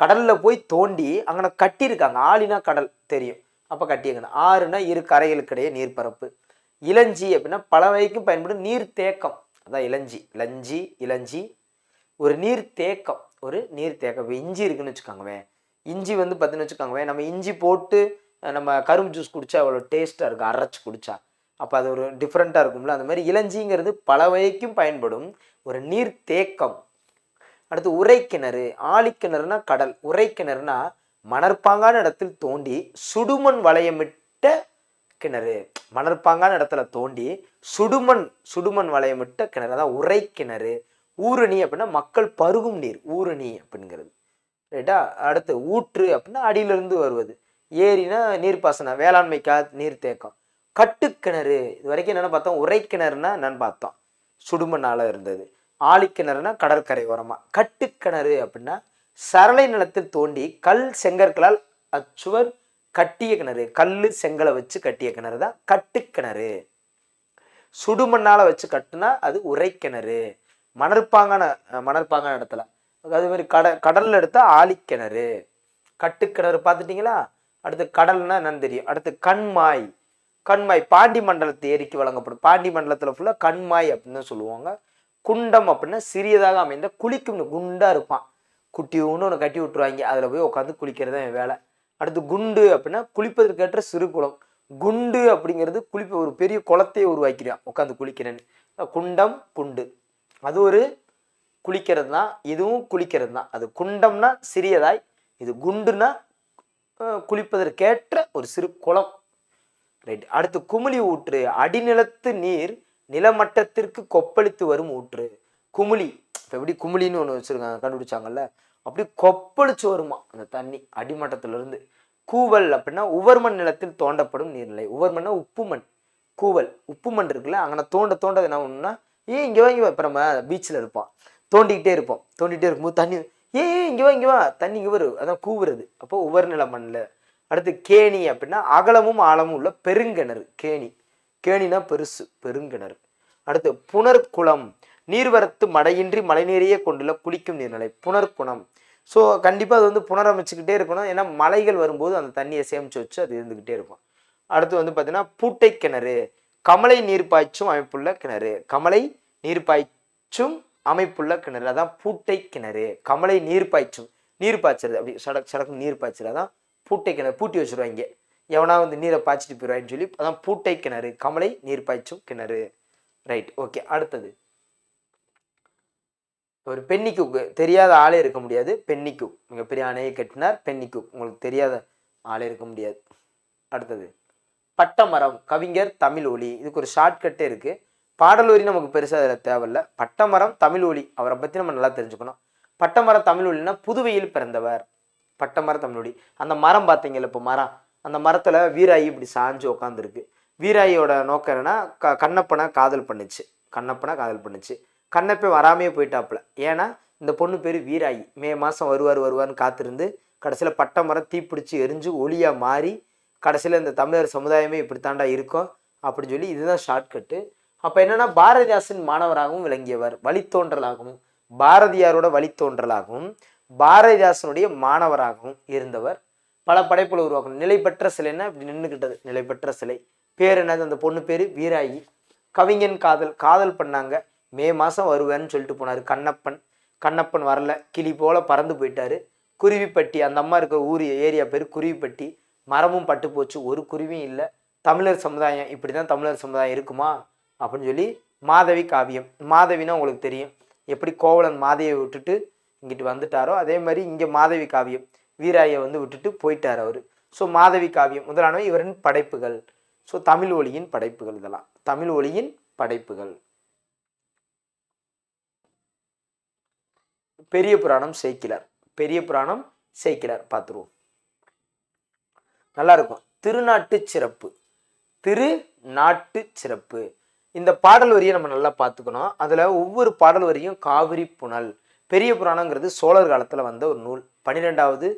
கடலில் போய் தோண்டி அங்கே கட்டியிருக்காங்க ஆழினா கடல் தெரியும் அப்போ கட்டிய கிணறு ஆறுனா இரு கரைகளுக்கிடையே பரப்பு இளஞ்சி அப்படின்னா பல வகைக்கும் பயன்படும் நீர் தேக்கம் அதான் இளஞ்சி இளஞ்சி இளஞ்சி ஒரு நீர் தேக்கம் ஒரு நீர் தேக்க இஞ்சி இருக்குன்னு வச்சுக்கோங்கவேன் இஞ்சி வந்து பார்த்தின்னு வச்சுக்கோங்கவேன் நம்ம இஞ்சி போட்டு நம்ம கரும்பு ஜூஸ் குடித்தா அவ்வளோ டேஸ்ட்டாக இருக்கும் அரைச்சி குடித்தா அப்போ அது ஒரு டிஃப்ரெண்ட்டாக இருக்கும்ல அந்த மாதிரி இளஞ்சிங்கிறது பல வகைக்கும் பயன்படும் ஒரு நீர் தேக்கம் அடுத்து உரைக்கிணறு ஆழிக்கிணறுனா கடல் உரைக்கிணறுனா மணற்பாங்கான இடத்தில் தோண்டி சுடுமண் வளையமிட்ட கிணறு மணற்பாங்கான இடத்துல தோண்டி சுடுமண் சுடுமண் வளையமிட்ட கிணறு அதான் உரைக்கிணறு ஊரணி அப்படின்னா மக்கள் பருகும் நீர் ஊரணி அப்படிங்கிறது ரைட்டா அடுத்து ஊற்று அப்படின்னா அடியிலிருந்து வருவது ஏரினா நீர்ப்பாசனம் வேளாண்மைக்கா தேக்கம் கட்டுக்கிணறு இது வரைக்கும் என்னென்னு பார்த்தோம் உரைக்கிணறுனா நான் பார்த்தோம் சுடுமண்ணால் இருந்தது ஆழிக்கிணறுனா கடற்கரை ஓரமாக கட்டுக்கிணறு அப்படின்னா சரளை நிலத்தில் தோண்டி கல் செங்கற்களால் அச்சுவர் கட்டிய கிணறு கல் செங்கலை வச்சு கட்டிய கிணறு தான் கட்டுக்கிணறு சுடுமண்ணால் வச்சு கட்டுனா அது உரைக்கிணறு மணற்பாங்கான மணற்பாங்கான இடத்துல அதே மாதிரி கட கடலில் எடுத்தால் ஆலிக்கிணறு கட்டுக்கிணறு பார்த்துட்டிங்களா அடுத்து கடல்னா என்னன்னு தெரியும் அடுத்து கண்மாய் கண்மாய் பாண்டி மண்டலத்தை ஏரிக்கு வழங்கப்படும் பாண்டி மண்டலத்தில் ஃபுல்லாக கண்மாய் அப்படின்னு சொல்லுவாங்க குண்டம் அப்படின்னா சிறியதாக அமைந்த குளிக்கும்னு குண்டாக இருப்பான் குட்டி ஒன்று ஒன்று கட்டி விட்டுருவாங்க அதில் போய் உட்காந்து குளிக்கிறது தான் வேலை அடுத்து குண்டு அப்படின்னா குளிப்பதற்கேற்ற சிறு குளம் குண்டு அப்படிங்கிறது குளிப்ப ஒரு பெரிய குளத்தையே உருவாக்கிறான் உட்காந்து குளிக்கிறேன்னு குண்டம் குண்டு அது ஒரு குளிக்கிறது தான் இதுவும் குளிக்கிறது தான் அது குண்டம்னா சிறியதாய் இது குண்டுனா குளிப்பதற்கேற்ற ஒரு சிறு குளம் ரைட் அடுத்து குமிழி ஊற்று அடிநிலத்து நீர் நிலமட்டத்திற்கு கொப்பளித்து வரும் ஊற்று குமிழி இப்போ எப்படி குமிழின்னு ஒன்று வச்சுருக்காங்க கண்டுபிடிச்சாங்கல்ல அப்படி கொப்பளிச்சு வருமா அந்த தண்ணி அடிமட்டத்திலிருந்து கூவல் அப்படின்னா உவர்மண் நிலத்தில் தோண்டப்படும் நீர்நிலை உவர்மண்ணா உப்புமண் கூவல் உப்புமண் இருக்குல்ல அங்கே தோண்ட தோண்டது என்ன ஒன்றுனா ஏன் இங்கே வா இங்கே இப்போ நம்ம பீச்சில் இருப்போம் தோண்டிக்கிட்டே இருப்போம் தோண்டிகிட்டே இருக்கும்போது தண்ணி ஏன் இங்கே வா இங்கே வா தண்ணி இங்கே வரும் அதான் கூவுறது அப்போ நில மண்ணில் அடுத்து கேணி அப்படின்னா அகலமும் ஆழமும் உள்ள பெருங்கிணறு கேணி கேணினா பெருசு பெருங்கிணறு அடுத்து புனர்குளம் நீர்வரத்து மடையின்றி மழைநீரையே கொண்டுள்ள குளிக்கும் நீர்நிலை புனர்குணம் ஸோ கண்டிப்பாக அது வந்து புனரமைச்சுக்கிட்டே இருக்கணும் ஏன்னா மலைகள் வரும்போது அந்த தண்ணியை சேமித்து வச்சு அது இருந்துக்கிட்டே இருக்கும் அடுத்து வந்து பார்த்திங்கன்னா பூட்டை கிணறு கமலை நீர் பாய்ச்சும் அமைப்புள்ள கிணறு கமலை நீர் பாய்ச்சும் அமைப்புள்ள கிணறு அதான் பூட்டை கிணறு கமலை நீர் பாய்ச்சும் நீர் பாய்ச்சறது அப்படி சடக் சடக்கு நீர் பாய்ச்சறது அதான் பூட்டை கிணறு பூட்டி வச்சுருவாங்க எவனா வந்து நீரை பாய்ச்சிட்டு போயிடுவான்னு சொல்லி அதான் பூட்டை கிணறு கமலை நீர் பாய்ச்சும் கிணறு ரைட் ஓகே அடுத்தது ஒரு பெண்ணிக்கு தெரியாத ஆளே இருக்க முடியாது பெண்ணிக்கு மிகப்பெரிய அணையை கட்டினார் பெண்ணிக்கு உங்களுக்கு தெரியாத ஆளே இருக்க முடியாது அடுத்தது பட்டமரம் கவிஞர் தமிழ் ஒளி இதுக்கு ஒரு ஷார்ட்கட்டே இருக்குது பாடலூரி நமக்கு பெருசாக அதில் தேவையில்ல பட்டமரம் தமிழ் ஒளி அவரை பற்றி நம்ம நல்லா தெரிஞ்சுக்கணும் பட்டமரம் தமிழ் ஒளினா புதுவையில் பிறந்தவர் பட்டமரம் தமிழ் ஒளி அந்த மரம் பார்த்தீங்கல்ல இப்போ மரம் அந்த மரத்தில் வீராயி இப்படி சாஞ்சு உட்காந்துருக்கு வீராயியோட நோக்கம் என்னன்னா க கண்ணப்பனை காதல் பண்ணுச்சு கண்ணப்பனை காதல் பண்ணுச்சு கண்ணப்பே வராமையே போயிட்டாப்புல ஏன்னா இந்த பொண்ணு பேர் வீராயி மே மாதம் வருவார் வருவார்னு காத்திருந்து கடைசியில் பட்டமரம் தீப்பிடிச்சு எரிஞ்சு ஒளியாக மாறி கடைசியில் இந்த தமிழர் சமுதாயமே இப்படித்தாண்டா இருக்கும் அப்படின்னு சொல்லி இதுதான் ஷார்ட்கட்டு அப்போ என்னென்னா பாரதிதாசன் மாணவராகவும் விளங்கியவர் வழித்தோன்றலாகவும் பாரதியாரோட வழித்தோன்றலாகவும் பாரதிதாசனுடைய மாணவராகவும் இருந்தவர் பல படைப்புகளை உருவாக்கணும் நிலைப்பற்ற சிலைன்னா இப்படி நின்றுக்கிட்டது நிலைப்பற்ற சிலை பேர் என்னது அந்த பொண்ணு பேர் வீராயி கவிஞன் காதல் காதல் பண்ணாங்க மே மாதம் வருவேன்னு சொல்லிட்டு போனார் கண்ணப்பன் கண்ணப்பன் வரல கிளி போல் பறந்து போயிட்டாரு குருவிப்பட்டி அந்த அம்மா இருக்கிற ஊர் ஏரியா பேர் குருவிப்பட்டி மரமும் பட்டு போச்சு ஒரு குருவியும் இல்லை தமிழர் சமுதாயம் இப்படி தான் தமிழர் சமுதாயம் இருக்குமா அப்படின்னு சொல்லி மாதவி காவியம் மாதவினா உங்களுக்கு தெரியும் எப்படி கோவலன் மாதையை விட்டுட்டு இங்கிட்டு வந்துட்டாரோ அதே மாதிரி இங்கே மாதவி காவியம் வீராயை வந்து விட்டுட்டு போயிட்டார் அவர் ஸோ மாதவி காவியம் முதலானவை இவரின் படைப்புகள் ஸோ தமிழ் ஒளியின் படைப்புகள் இதெல்லாம் தமிழ் ஒளியின் படைப்புகள் பெரிய புராணம் சேக்கிலர் பெரிய புராணம் சேக்கிலர் பார்த்துருவோம் நல்லாயிருக்கும் திருநாட்டு சிறப்பு திரு நாட்டு சிறப்பு இந்த பாடல் வரியை நம்ம நல்லா பார்த்துக்கணும் அதில் ஒவ்வொரு பாடல் வரியும் காவிரி புனல் பெரிய புராணங்கிறது சோழர் காலத்தில் வந்த ஒரு நூல் பன்னிரெண்டாவது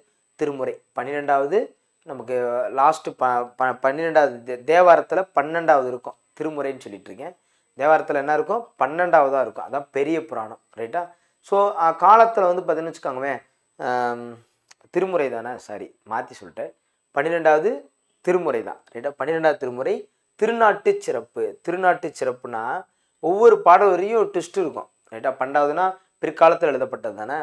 திருமுறை பன்னிரெண்டாவது நமக்கு லாஸ்ட்டு ப ப பன்னிரெண்டாவது தேவாரத்தில் பன்னெண்டாவது இருக்கும் திருமுறைன்னு சொல்லிட்டு இருக்கேன் தேவாரத்தில் என்ன இருக்கும் பன்னெண்டாவதாக இருக்கும் அதான் பெரிய புராணம் ரைட்டா ஸோ காலத்தில் வந்து பார்த்தீங்கன்னு வச்சுக்கோங்களேன் திருமுறை தானே சாரி மாற்றி சொல்லிட்டேன் பன்னிரெண்டாவது திருமுறை தான் ரைட்டா பன்னிரெண்டாவது திருமுறை திருநாட்டு சிறப்பு திருநாட்டு சிறப்புனா ஒவ்வொரு பாடல் வரையும் ட்விஸ்ட் இருக்கும் ரைட்டா பன்னெண்டாவதுனா பிற்காலத்தில் எழுதப்பட்டது தானே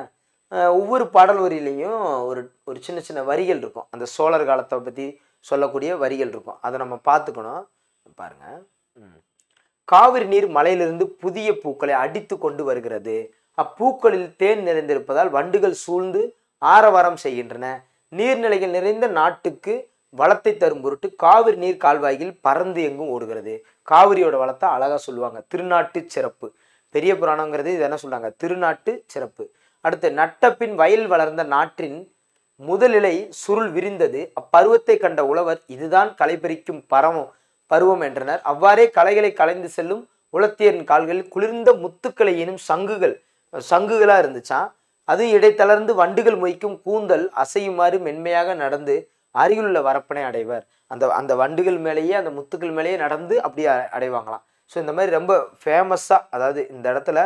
ஒவ்வொரு பாடல் வரியிலையும் ஒரு ஒரு சின்ன சின்ன வரிகள் இருக்கும் அந்த சோழர் காலத்தை பற்றி சொல்லக்கூடிய வரிகள் இருக்கும் அதை நம்ம பார்த்துக்கணும் பாருங்க காவிரி நீர் மலையிலிருந்து புதிய பூக்களை அடித்து கொண்டு வருகிறது அப்பூக்களில் தேன் நிறைந்திருப்பதால் வண்டுகள் சூழ்ந்து ஆரவாரம் செய்கின்றன நீர்நிலைகள் நிறைந்த நாட்டுக்கு வளத்தை தரும் பொருட்டு காவிரி நீர் கால்வாய்கள் பறந்து எங்கும் ஓடுகிறது காவிரியோட வளத்தை அழகாக சொல்லுவாங்க திருநாட்டு சிறப்பு பெரிய புராணங்கிறது இது என்ன சொல்கிறாங்க திருநாட்டு சிறப்பு அடுத்து நட்டப்பின் வயல் வளர்ந்த நாட்டின் முதலிலை சுருள் விரிந்தது அப்பருவத்தை கண்ட உழவர் இதுதான் களைபறிக்கும் பரமம் பருவம் என்றனர் அவ்வாறே கலைகளை கலைந்து செல்லும் உளத்தியரின் கால்களில் குளிர்ந்த முத்துக்களை எனும் சங்குகள் சங்குகளாக இருந்துச்சான் அது இடைத்தளர்ந்து வண்டுகள் மொய்க்கும் கூந்தல் அசையுமாறு மென்மையாக நடந்து அருகிலுள்ள வரப்பனை அடைவர் அந்த அந்த வண்டுகள் மேலேயே அந்த முத்துக்கள் மேலேயே நடந்து அப்படி அடைவாங்களாம் ஸோ இந்த மாதிரி ரொம்ப ஃபேமஸாக அதாவது இந்த இடத்துல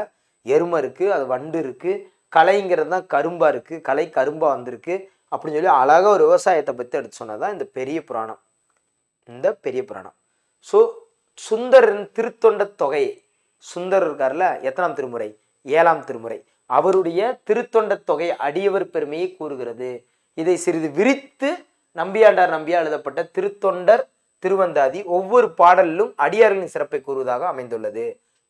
எருமை இருக்குது அது வண்டு இருக்குது கலைங்கிறது தான் கரும்பாக இருக்குது கலை கரும்பாக வந்திருக்கு அப்படின்னு சொல்லி அழகாக ஒரு விவசாயத்தை பற்றி எடுத்து சொன்னால் தான் இந்த பெரிய புராணம் இந்த பெரிய புராணம் ஸோ சுந்தரின் திருத்தொண்ட தொகை சுந்தர் இருக்கார்ல எத்தனாம் திருமுறை ஏழாம் திருமுறை அவருடைய திருத்தொண்ட தொகை அடியவர் பெருமையை கூறுகிறது இதை சிறிது விரித்து நம்பியாண்டார் நம்பியா எழுதப்பட்ட திருத்தொண்டர் திருவந்தாதி ஒவ்வொரு பாடலிலும் அடியார்களின் சிறப்பை கூறுவதாக அமைந்துள்ளது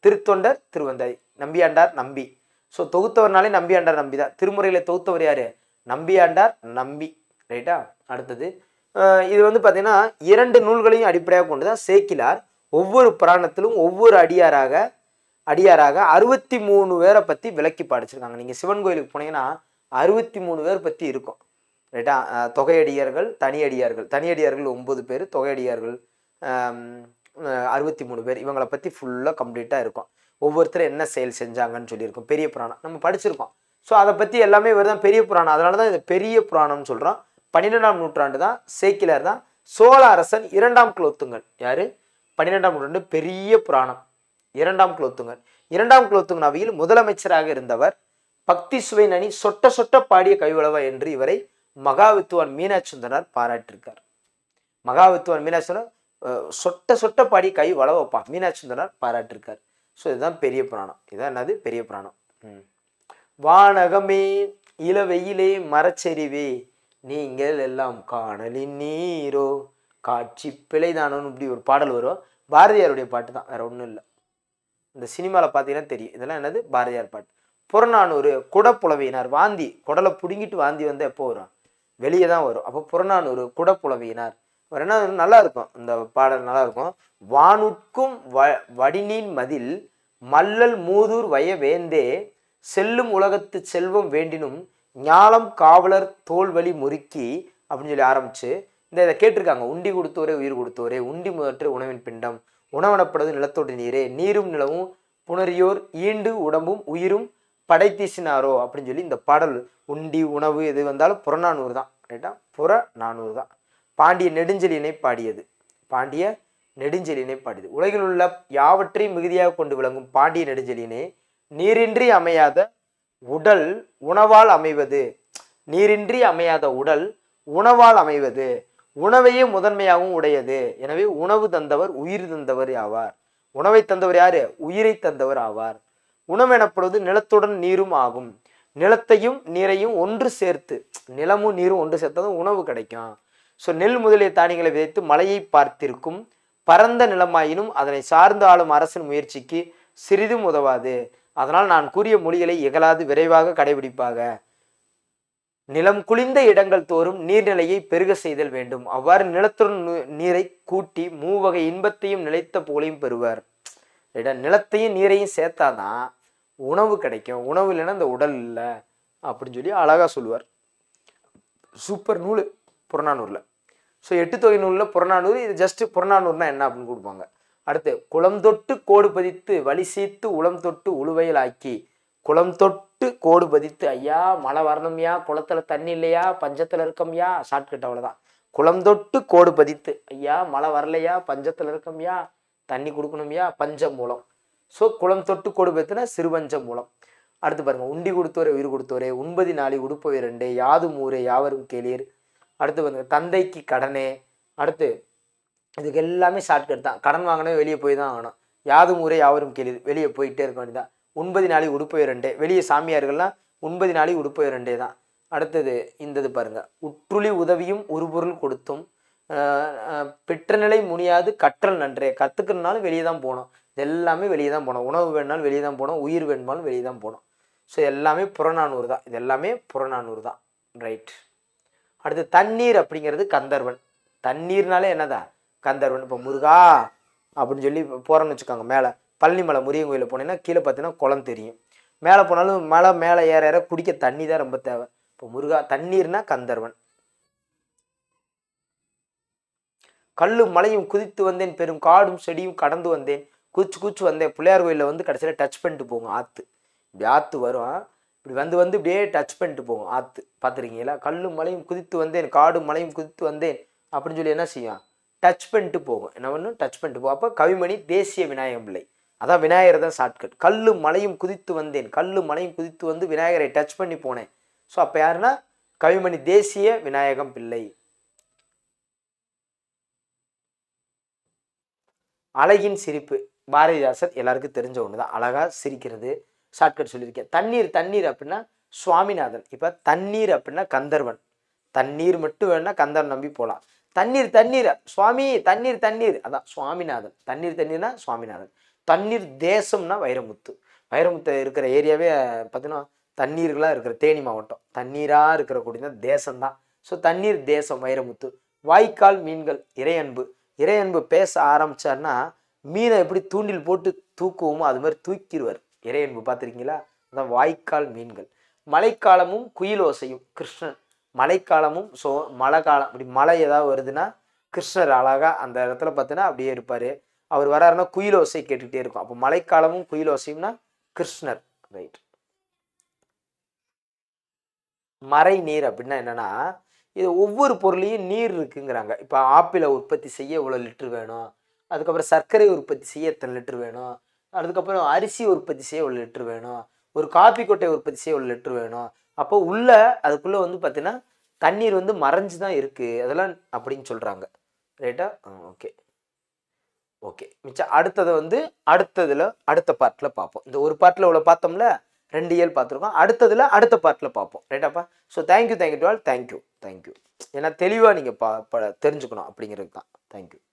திருத்தொண்டர் திருவந்தாதி நம்பியாண்டார் நம்பி ஸோ தொகுத்தவர்னாலே நம்பியாண்டார் நம்பி தான் திருமுறையில் தொகுத்தவர் யாரு நம்பியாண்டார் நம்பி ரைட்டா அடுத்தது இது வந்து பார்த்தீங்கன்னா இரண்டு நூல்களையும் அடிப்படையாக கொண்டு தான் சேக்கிலார் ஒவ்வொரு புராணத்திலும் ஒவ்வொரு அடியாராக அடியாராக அறுபத்தி மூணு பேரை பற்றி விளக்கி பாடிச்சிருக்காங்க நீங்கள் சிவன் கோயிலுக்கு போனீங்கன்னா அறுபத்தி மூணு பேர் பற்றி இருக்கும் ரைட்டா தொகையடியார்கள் தனியடியார்கள் தனியடியார்கள் ஒம்பது பேர் தொகையடியார்கள் அறுபத்தி மூணு பேர் இவங்களை பற்றி ஃபுல்லாக கம்ப்ளீட்டாக இருக்கும் ஒவ்வொருத்தரும் என்ன செயல் செஞ்சாங்கன்னு சொல்லியிருக்கோம் பெரிய புராணம் நம்ம படிச்சிருக்கோம் ஸோ அதை பற்றி எல்லாமே இவர் தான் பெரிய புராணம் அதனால தான் இது பெரிய புராணம்னு சொல்கிறோம் பன்னிரெண்டாம் நூற்றாண்டு தான் சேக்கிலர் தான் சோழ அரசன் இரண்டாம் குலோத்துங்கள் யார் பன்னிரெண்டாம் நூற்றாண்டு பெரிய புராணம் இரண்டாம் குலோத்துங்கன் இரண்டாம் குலோத்துங்கன் அவையில் முதலமைச்சராக இருந்தவர் பக்தி சுவை நனி சொட்ட சொட்ட பாடிய கைவளவா என்று இவரை மகாவித்துவான் மீனாட்சுந்தனார் பாராட்டியிருக்கார் மகாவித்துவான் மீனாட்சுந்தனர் சொட்ட சொட்ட பாடி கை வளவப்பா மீனாட்சுந்தனார் பாராட்டியிருக்கார் ஸோ இதுதான் பெரிய புராணம் இதான் என்னது பெரிய புராணம் வானகமே இளவெயிலே மரச்செறிவே நீங்கள் எல்லாம் காணலின் நீரோ காட்சி பிழைதானோன்னு இப்படி ஒரு பாடல் வரும் பாரதியாருடைய பாட்டு தான் வேற ஒன்றும் இல்லை இந்த சினிமாவில் பார்த்தீங்கன்னா தெரியும் இதெல்லாம் என்னது பாரதியார் பாட்டு புறநானூறு குடப்புலவியினார் வாந்தி குடலை பிடுங்கிட்டு வாந்தி வந்து எப்போ வரும் வெளியே தான் வரும் அப்போ புறநானூறு குடப்புலவியினார் என்ன நல்லா இருக்கும் இந்த பாடல் நல்லா இருக்கும் வானுட்கும் வ வடிநீன் மதில் மல்லல் மூதூர் வய வேந்தே செல்லும் உலகத்து செல்வம் வேண்டினும் ஞாலம் காவலர் தோல்வலி முறுக்கி அப்படின்னு சொல்லி ஆரம்பிச்சு இந்த இதை கேட்டிருக்காங்க உண்டி கொடுத்தோரே உயிர் கொடுத்தோரே உண்டி முதற்று உணவின் பிண்டம் உணவனப்படுவது நிலத்தோடு நீரே நீரும் நிலவும் புனரியோர் ஈண்டு உடம்பும் உயிரும் படைத்தீசினாரோ அப்படின்னு சொல்லி இந்த பாடல் உண்டி உணவு எது வந்தாலும் புறநானூறு தான் ரைட்டா புறநானூறு தான் பாண்டிய நெடுஞ்செலியினை பாடியது பாண்டிய நெடுஞ்செலியினை பாடியது உலகில் உள்ள யாவற்றையும் மிகுதியாக கொண்டு விளங்கும் பாண்டிய நெடுஞ்செலியினை நீரின்றி அமையாத உடல் உணவால் அமைவது நீரின்றி அமையாத உடல் உணவால் அமைவது உணவையே முதன்மையாகவும் உடையது எனவே உணவு தந்தவர் உயிர் தந்தவர் ஆவார் உணவை தந்தவர் யாரு உயிரை தந்தவர் ஆவார் உணவு எனப்படுவது நிலத்துடன் நீரும் ஆகும் நிலத்தையும் நீரையும் ஒன்று சேர்த்து நிலமும் நீரும் ஒன்று சேர்த்தா உணவு கிடைக்கும் ஸோ நெல் முதலிய தானியங்களை விதைத்து மலையை பார்த்திருக்கும் பரந்த நிலமாயினும் அதனை சார்ந்து ஆளும் அரசின் முயற்சிக்கு சிறிதும் உதவாது அதனால் நான் கூறிய மொழிகளை இகழாது விரைவாக கடைபிடிப்பாக நிலம் குளிந்த இடங்கள் தோறும் நீர்நிலையை பெருக செய்தல் வேண்டும் அவ்வாறு நிலத்துடன் நீரை கூட்டி மூவகை இன்பத்தையும் நிலைத்த பெறுவார் பெறுவர் நிலத்தையும் நீரையும் சேர்த்தாதான் உணவு கிடைக்கும் உணவு இல்லைன்னா இந்த உடல் இல்லை அப்படின்னு சொல்லி அழகாக சொல்லுவார் சூப்பர் நூல் புறநானூரில் ஸோ எட்டு தொகை நூலில் புறநானூறு இது ஜஸ்ட்டு புறநானூர்னா என்ன அப்படின்னு கொடுப்பாங்க அடுத்து குளம் தொட்டு கோடு பதித்து வலி சீத்து உளம் தொட்டு உளுவையில் ஆக்கி குளம் தொட்டு கோடு பதித்து ஐயா மழை வரணும்யா குளத்துல தண்ணி இல்லையா பஞ்சத்துல இருக்கம்யா ஷார்ட்கட் அவ்வளவுதான் குளம் தொட்டு கோடு பதித்து ஐயா மழை வரலையா பஞ்சத்துல இருக்கம்யா தண்ணி கொடுக்கணும்யா பஞ்ச மூலம் ஸோ குளம் தொட்டு கோடு பதித்துனா சிறுபஞ்ச மூலம் அடுத்து பாருங்க உண்டி கொடுத்தோரே உயிர் கொடுத்தோரே உண்பதி நாளை உடுப்பவை ரெண்டு யாதும் ஊரே யாவரும் கேளீர் அடுத்து வந்து தந்தைக்கு கடனே அடுத்து இதுக்கு எல்லாமே ஷார்ட்கட் தான் கடன் வாங்கினே வெளியே போய் தான் ஆகணும் யாதும் ஊரே யாவரும் கேளீர் வெளியே போயிட்டே இருக்க வேண்டியதான் ஒன்பது நாளை உடுப்பெயரண்டே வெளியே சாமியார்கள்லாம் ஒன்பது நாளை ரெண்டே தான் அடுத்தது இந்த இது பாருங்கள் உற்றுளி உதவியும் ஒரு பொருள் கொடுத்தும் பெற்ற நிலை முனியாது கற்றல் நன்றே கற்றுக்கிறனாலும் வெளியே தான் போனோம் எல்லாமே வெளியே தான் போனோம் உணவு வேணுனாலும் வெளியே தான் போனோம் உயிர் வேணுமாலும் வெளியே தான் போனோம் ஸோ எல்லாமே புறநானூறு தான் இது எல்லாமே புறநானூறு தான் ரைட் அடுத்து தண்ணீர் அப்படிங்கிறது கந்தர்வன் தண்ணீர்னாலே என்னதான் கந்தர்வன் இப்போ முருகா அப்படின்னு சொல்லி போகிறோன்னு வச்சுக்கோங்க மேலே பழனிமலை முருகன் கோயிலில் போனீங்கன்னா கீழே பார்த்தீங்கன்னா குளம் தெரியும் மேலே போனாலும் மலை மேலே ஏற ஏற குடிக்க தண்ணி தான் ரொம்ப தேவை இப்போ முருகா தண்ணீர்னா கந்தர்வன் கல்லும் மலையும் குதித்து வந்தேன் பெரும் காடும் செடியும் கடந்து வந்தேன் குச்சி குச்சி வந்தேன் பிள்ளையார் கோயிலில் வந்து கடைசியில் டச் பண்ணிட்டு போகும் ஆற்று இப்படி ஆற்று வரும் இப்படி வந்து வந்து இப்படியே டச் பண்ணிட்டு போகும் ஆற்று பார்த்துருக்கீங்களா கல்லும் மலையும் குதித்து வந்தேன் காடும் மலையும் குதித்து வந்தேன் அப்படின்னு சொல்லி என்ன செய்யும் டச் பண்ணிட்டு போகும் என்ன பண்ணும் டச் பண்ணிட்டு போகும் அப்போ கவிமணி தேசிய விநாயகம் பிள்ளை அதான் விநாயகர் தான் ஷார்ட்கட் கல்லு மலையும் குதித்து வந்தேன் கல்லு மலையும் குதித்து வந்து விநாயகரை டச் பண்ணி போனேன் ஸோ அப்போ யாருன்னா கவிமணி தேசிய விநாயகம் பிள்ளை அழகின் சிரிப்பு பாரதிதாசன் எல்லாருக்கும் தெரிஞ்ச ஒன்று தான் அழகாக சிரிக்கிறது ஷார்ட்கட் சொல்லியிருக்கேன் தண்ணீர் தண்ணீர் அப்படின்னா சுவாமிநாதன் இப்போ தண்ணீர் அப்படின்னா கந்தர்வன் தண்ணீர் மட்டும் வேணா கந்தர் நம்பி போகலாம் தண்ணீர் தண்ணீர் சுவாமி தண்ணீர் தண்ணீர் அதான் சுவாமிநாதன் தண்ணீர் தண்ணீர்னா சுவாமிநாதன் தண்ணீர் தேசம்னா வைரமுத்து வைரமுத்து இருக்கிற ஏரியாவே பார்த்தீங்கன்னா தண்ணீர்களாக இருக்கிற தேனி மாவட்டம் தண்ணீராக இருக்கிற கூடிய தான் தேசம்தான் ஸோ தண்ணீர் தேசம் வைரமுத்து வாய்க்கால் மீன்கள் இறையன்பு இறையன்பு பேச ஆரம்பித்தார்னா மீனை எப்படி தூண்டில் போட்டு தூக்குவோமோ அது மாதிரி தூக்கிடுவார் இறையன்பு பார்த்துருக்கீங்களா அதான் வாய்க்கால் மீன்கள் மழைக்காலமும் குயிலோசையும் கிருஷ்ணன் மழைக்காலமும் ஸோ மழை காலம் இப்படி மழை ஏதாவது வருதுன்னா கிருஷ்ணர் அழகாக அந்த இடத்துல பார்த்தீங்கன்னா அப்படியே இருப்பார் அவர் வராருன்னா குயிலோசை கேட்டுக்கிட்டே இருக்கும் அப்போ மழைக்காலமும் குயிலோசையும்னா கிருஷ்ணர் ரைட் மறை நீர் அப்படின்னா என்னென்னா இது ஒவ்வொரு பொருளையும் நீர் இருக்குங்கிறாங்க இப்போ ஆப்பிளை உற்பத்தி செய்ய இவ்வளோ லிட்டர் வேணும் அதுக்கப்புறம் சர்க்கரை உற்பத்தி செய்ய எத்தனை லிட்டர் வேணும் அதுக்கப்புறம் அரிசி உற்பத்தி செய்ய இவ்வளோ லிட்டர் வேணும் ஒரு காப்பி கொட்டை உற்பத்தி செய்ய இவ்வளோ லிட்டர் வேணும் அப்போ உள்ள அதுக்குள்ளே வந்து பார்த்திங்கன்னா தண்ணீர் வந்து மறைஞ்சு தான் இருக்குது அதெல்லாம் அப்படின்னு சொல்கிறாங்க ரைட்டா ஓகே ஓகே மிச்சம் அடுத்தது வந்து அடுத்ததில் அடுத்த பார்ட்டில் பார்ப்போம் இந்த ஒரு பார்ட்டில் இவ்வளோ பார்த்தோம்ல ரெண்டு இயல் பார்த்துருக்கோம் அடுத்ததில் அடுத்த பார்ட்டில் பார்ப்போம் ரைட்டாப்பா ஸோ தேங்க்யூ தேங்க்யூ டுவால் தேங்க்யூ தேங்க்யூ ஏன்னா தெளிவாக நீங்கள் பா தெரிஞ்சுக்கணும் அப்படிங்கிறது தான் தேங்க்யூ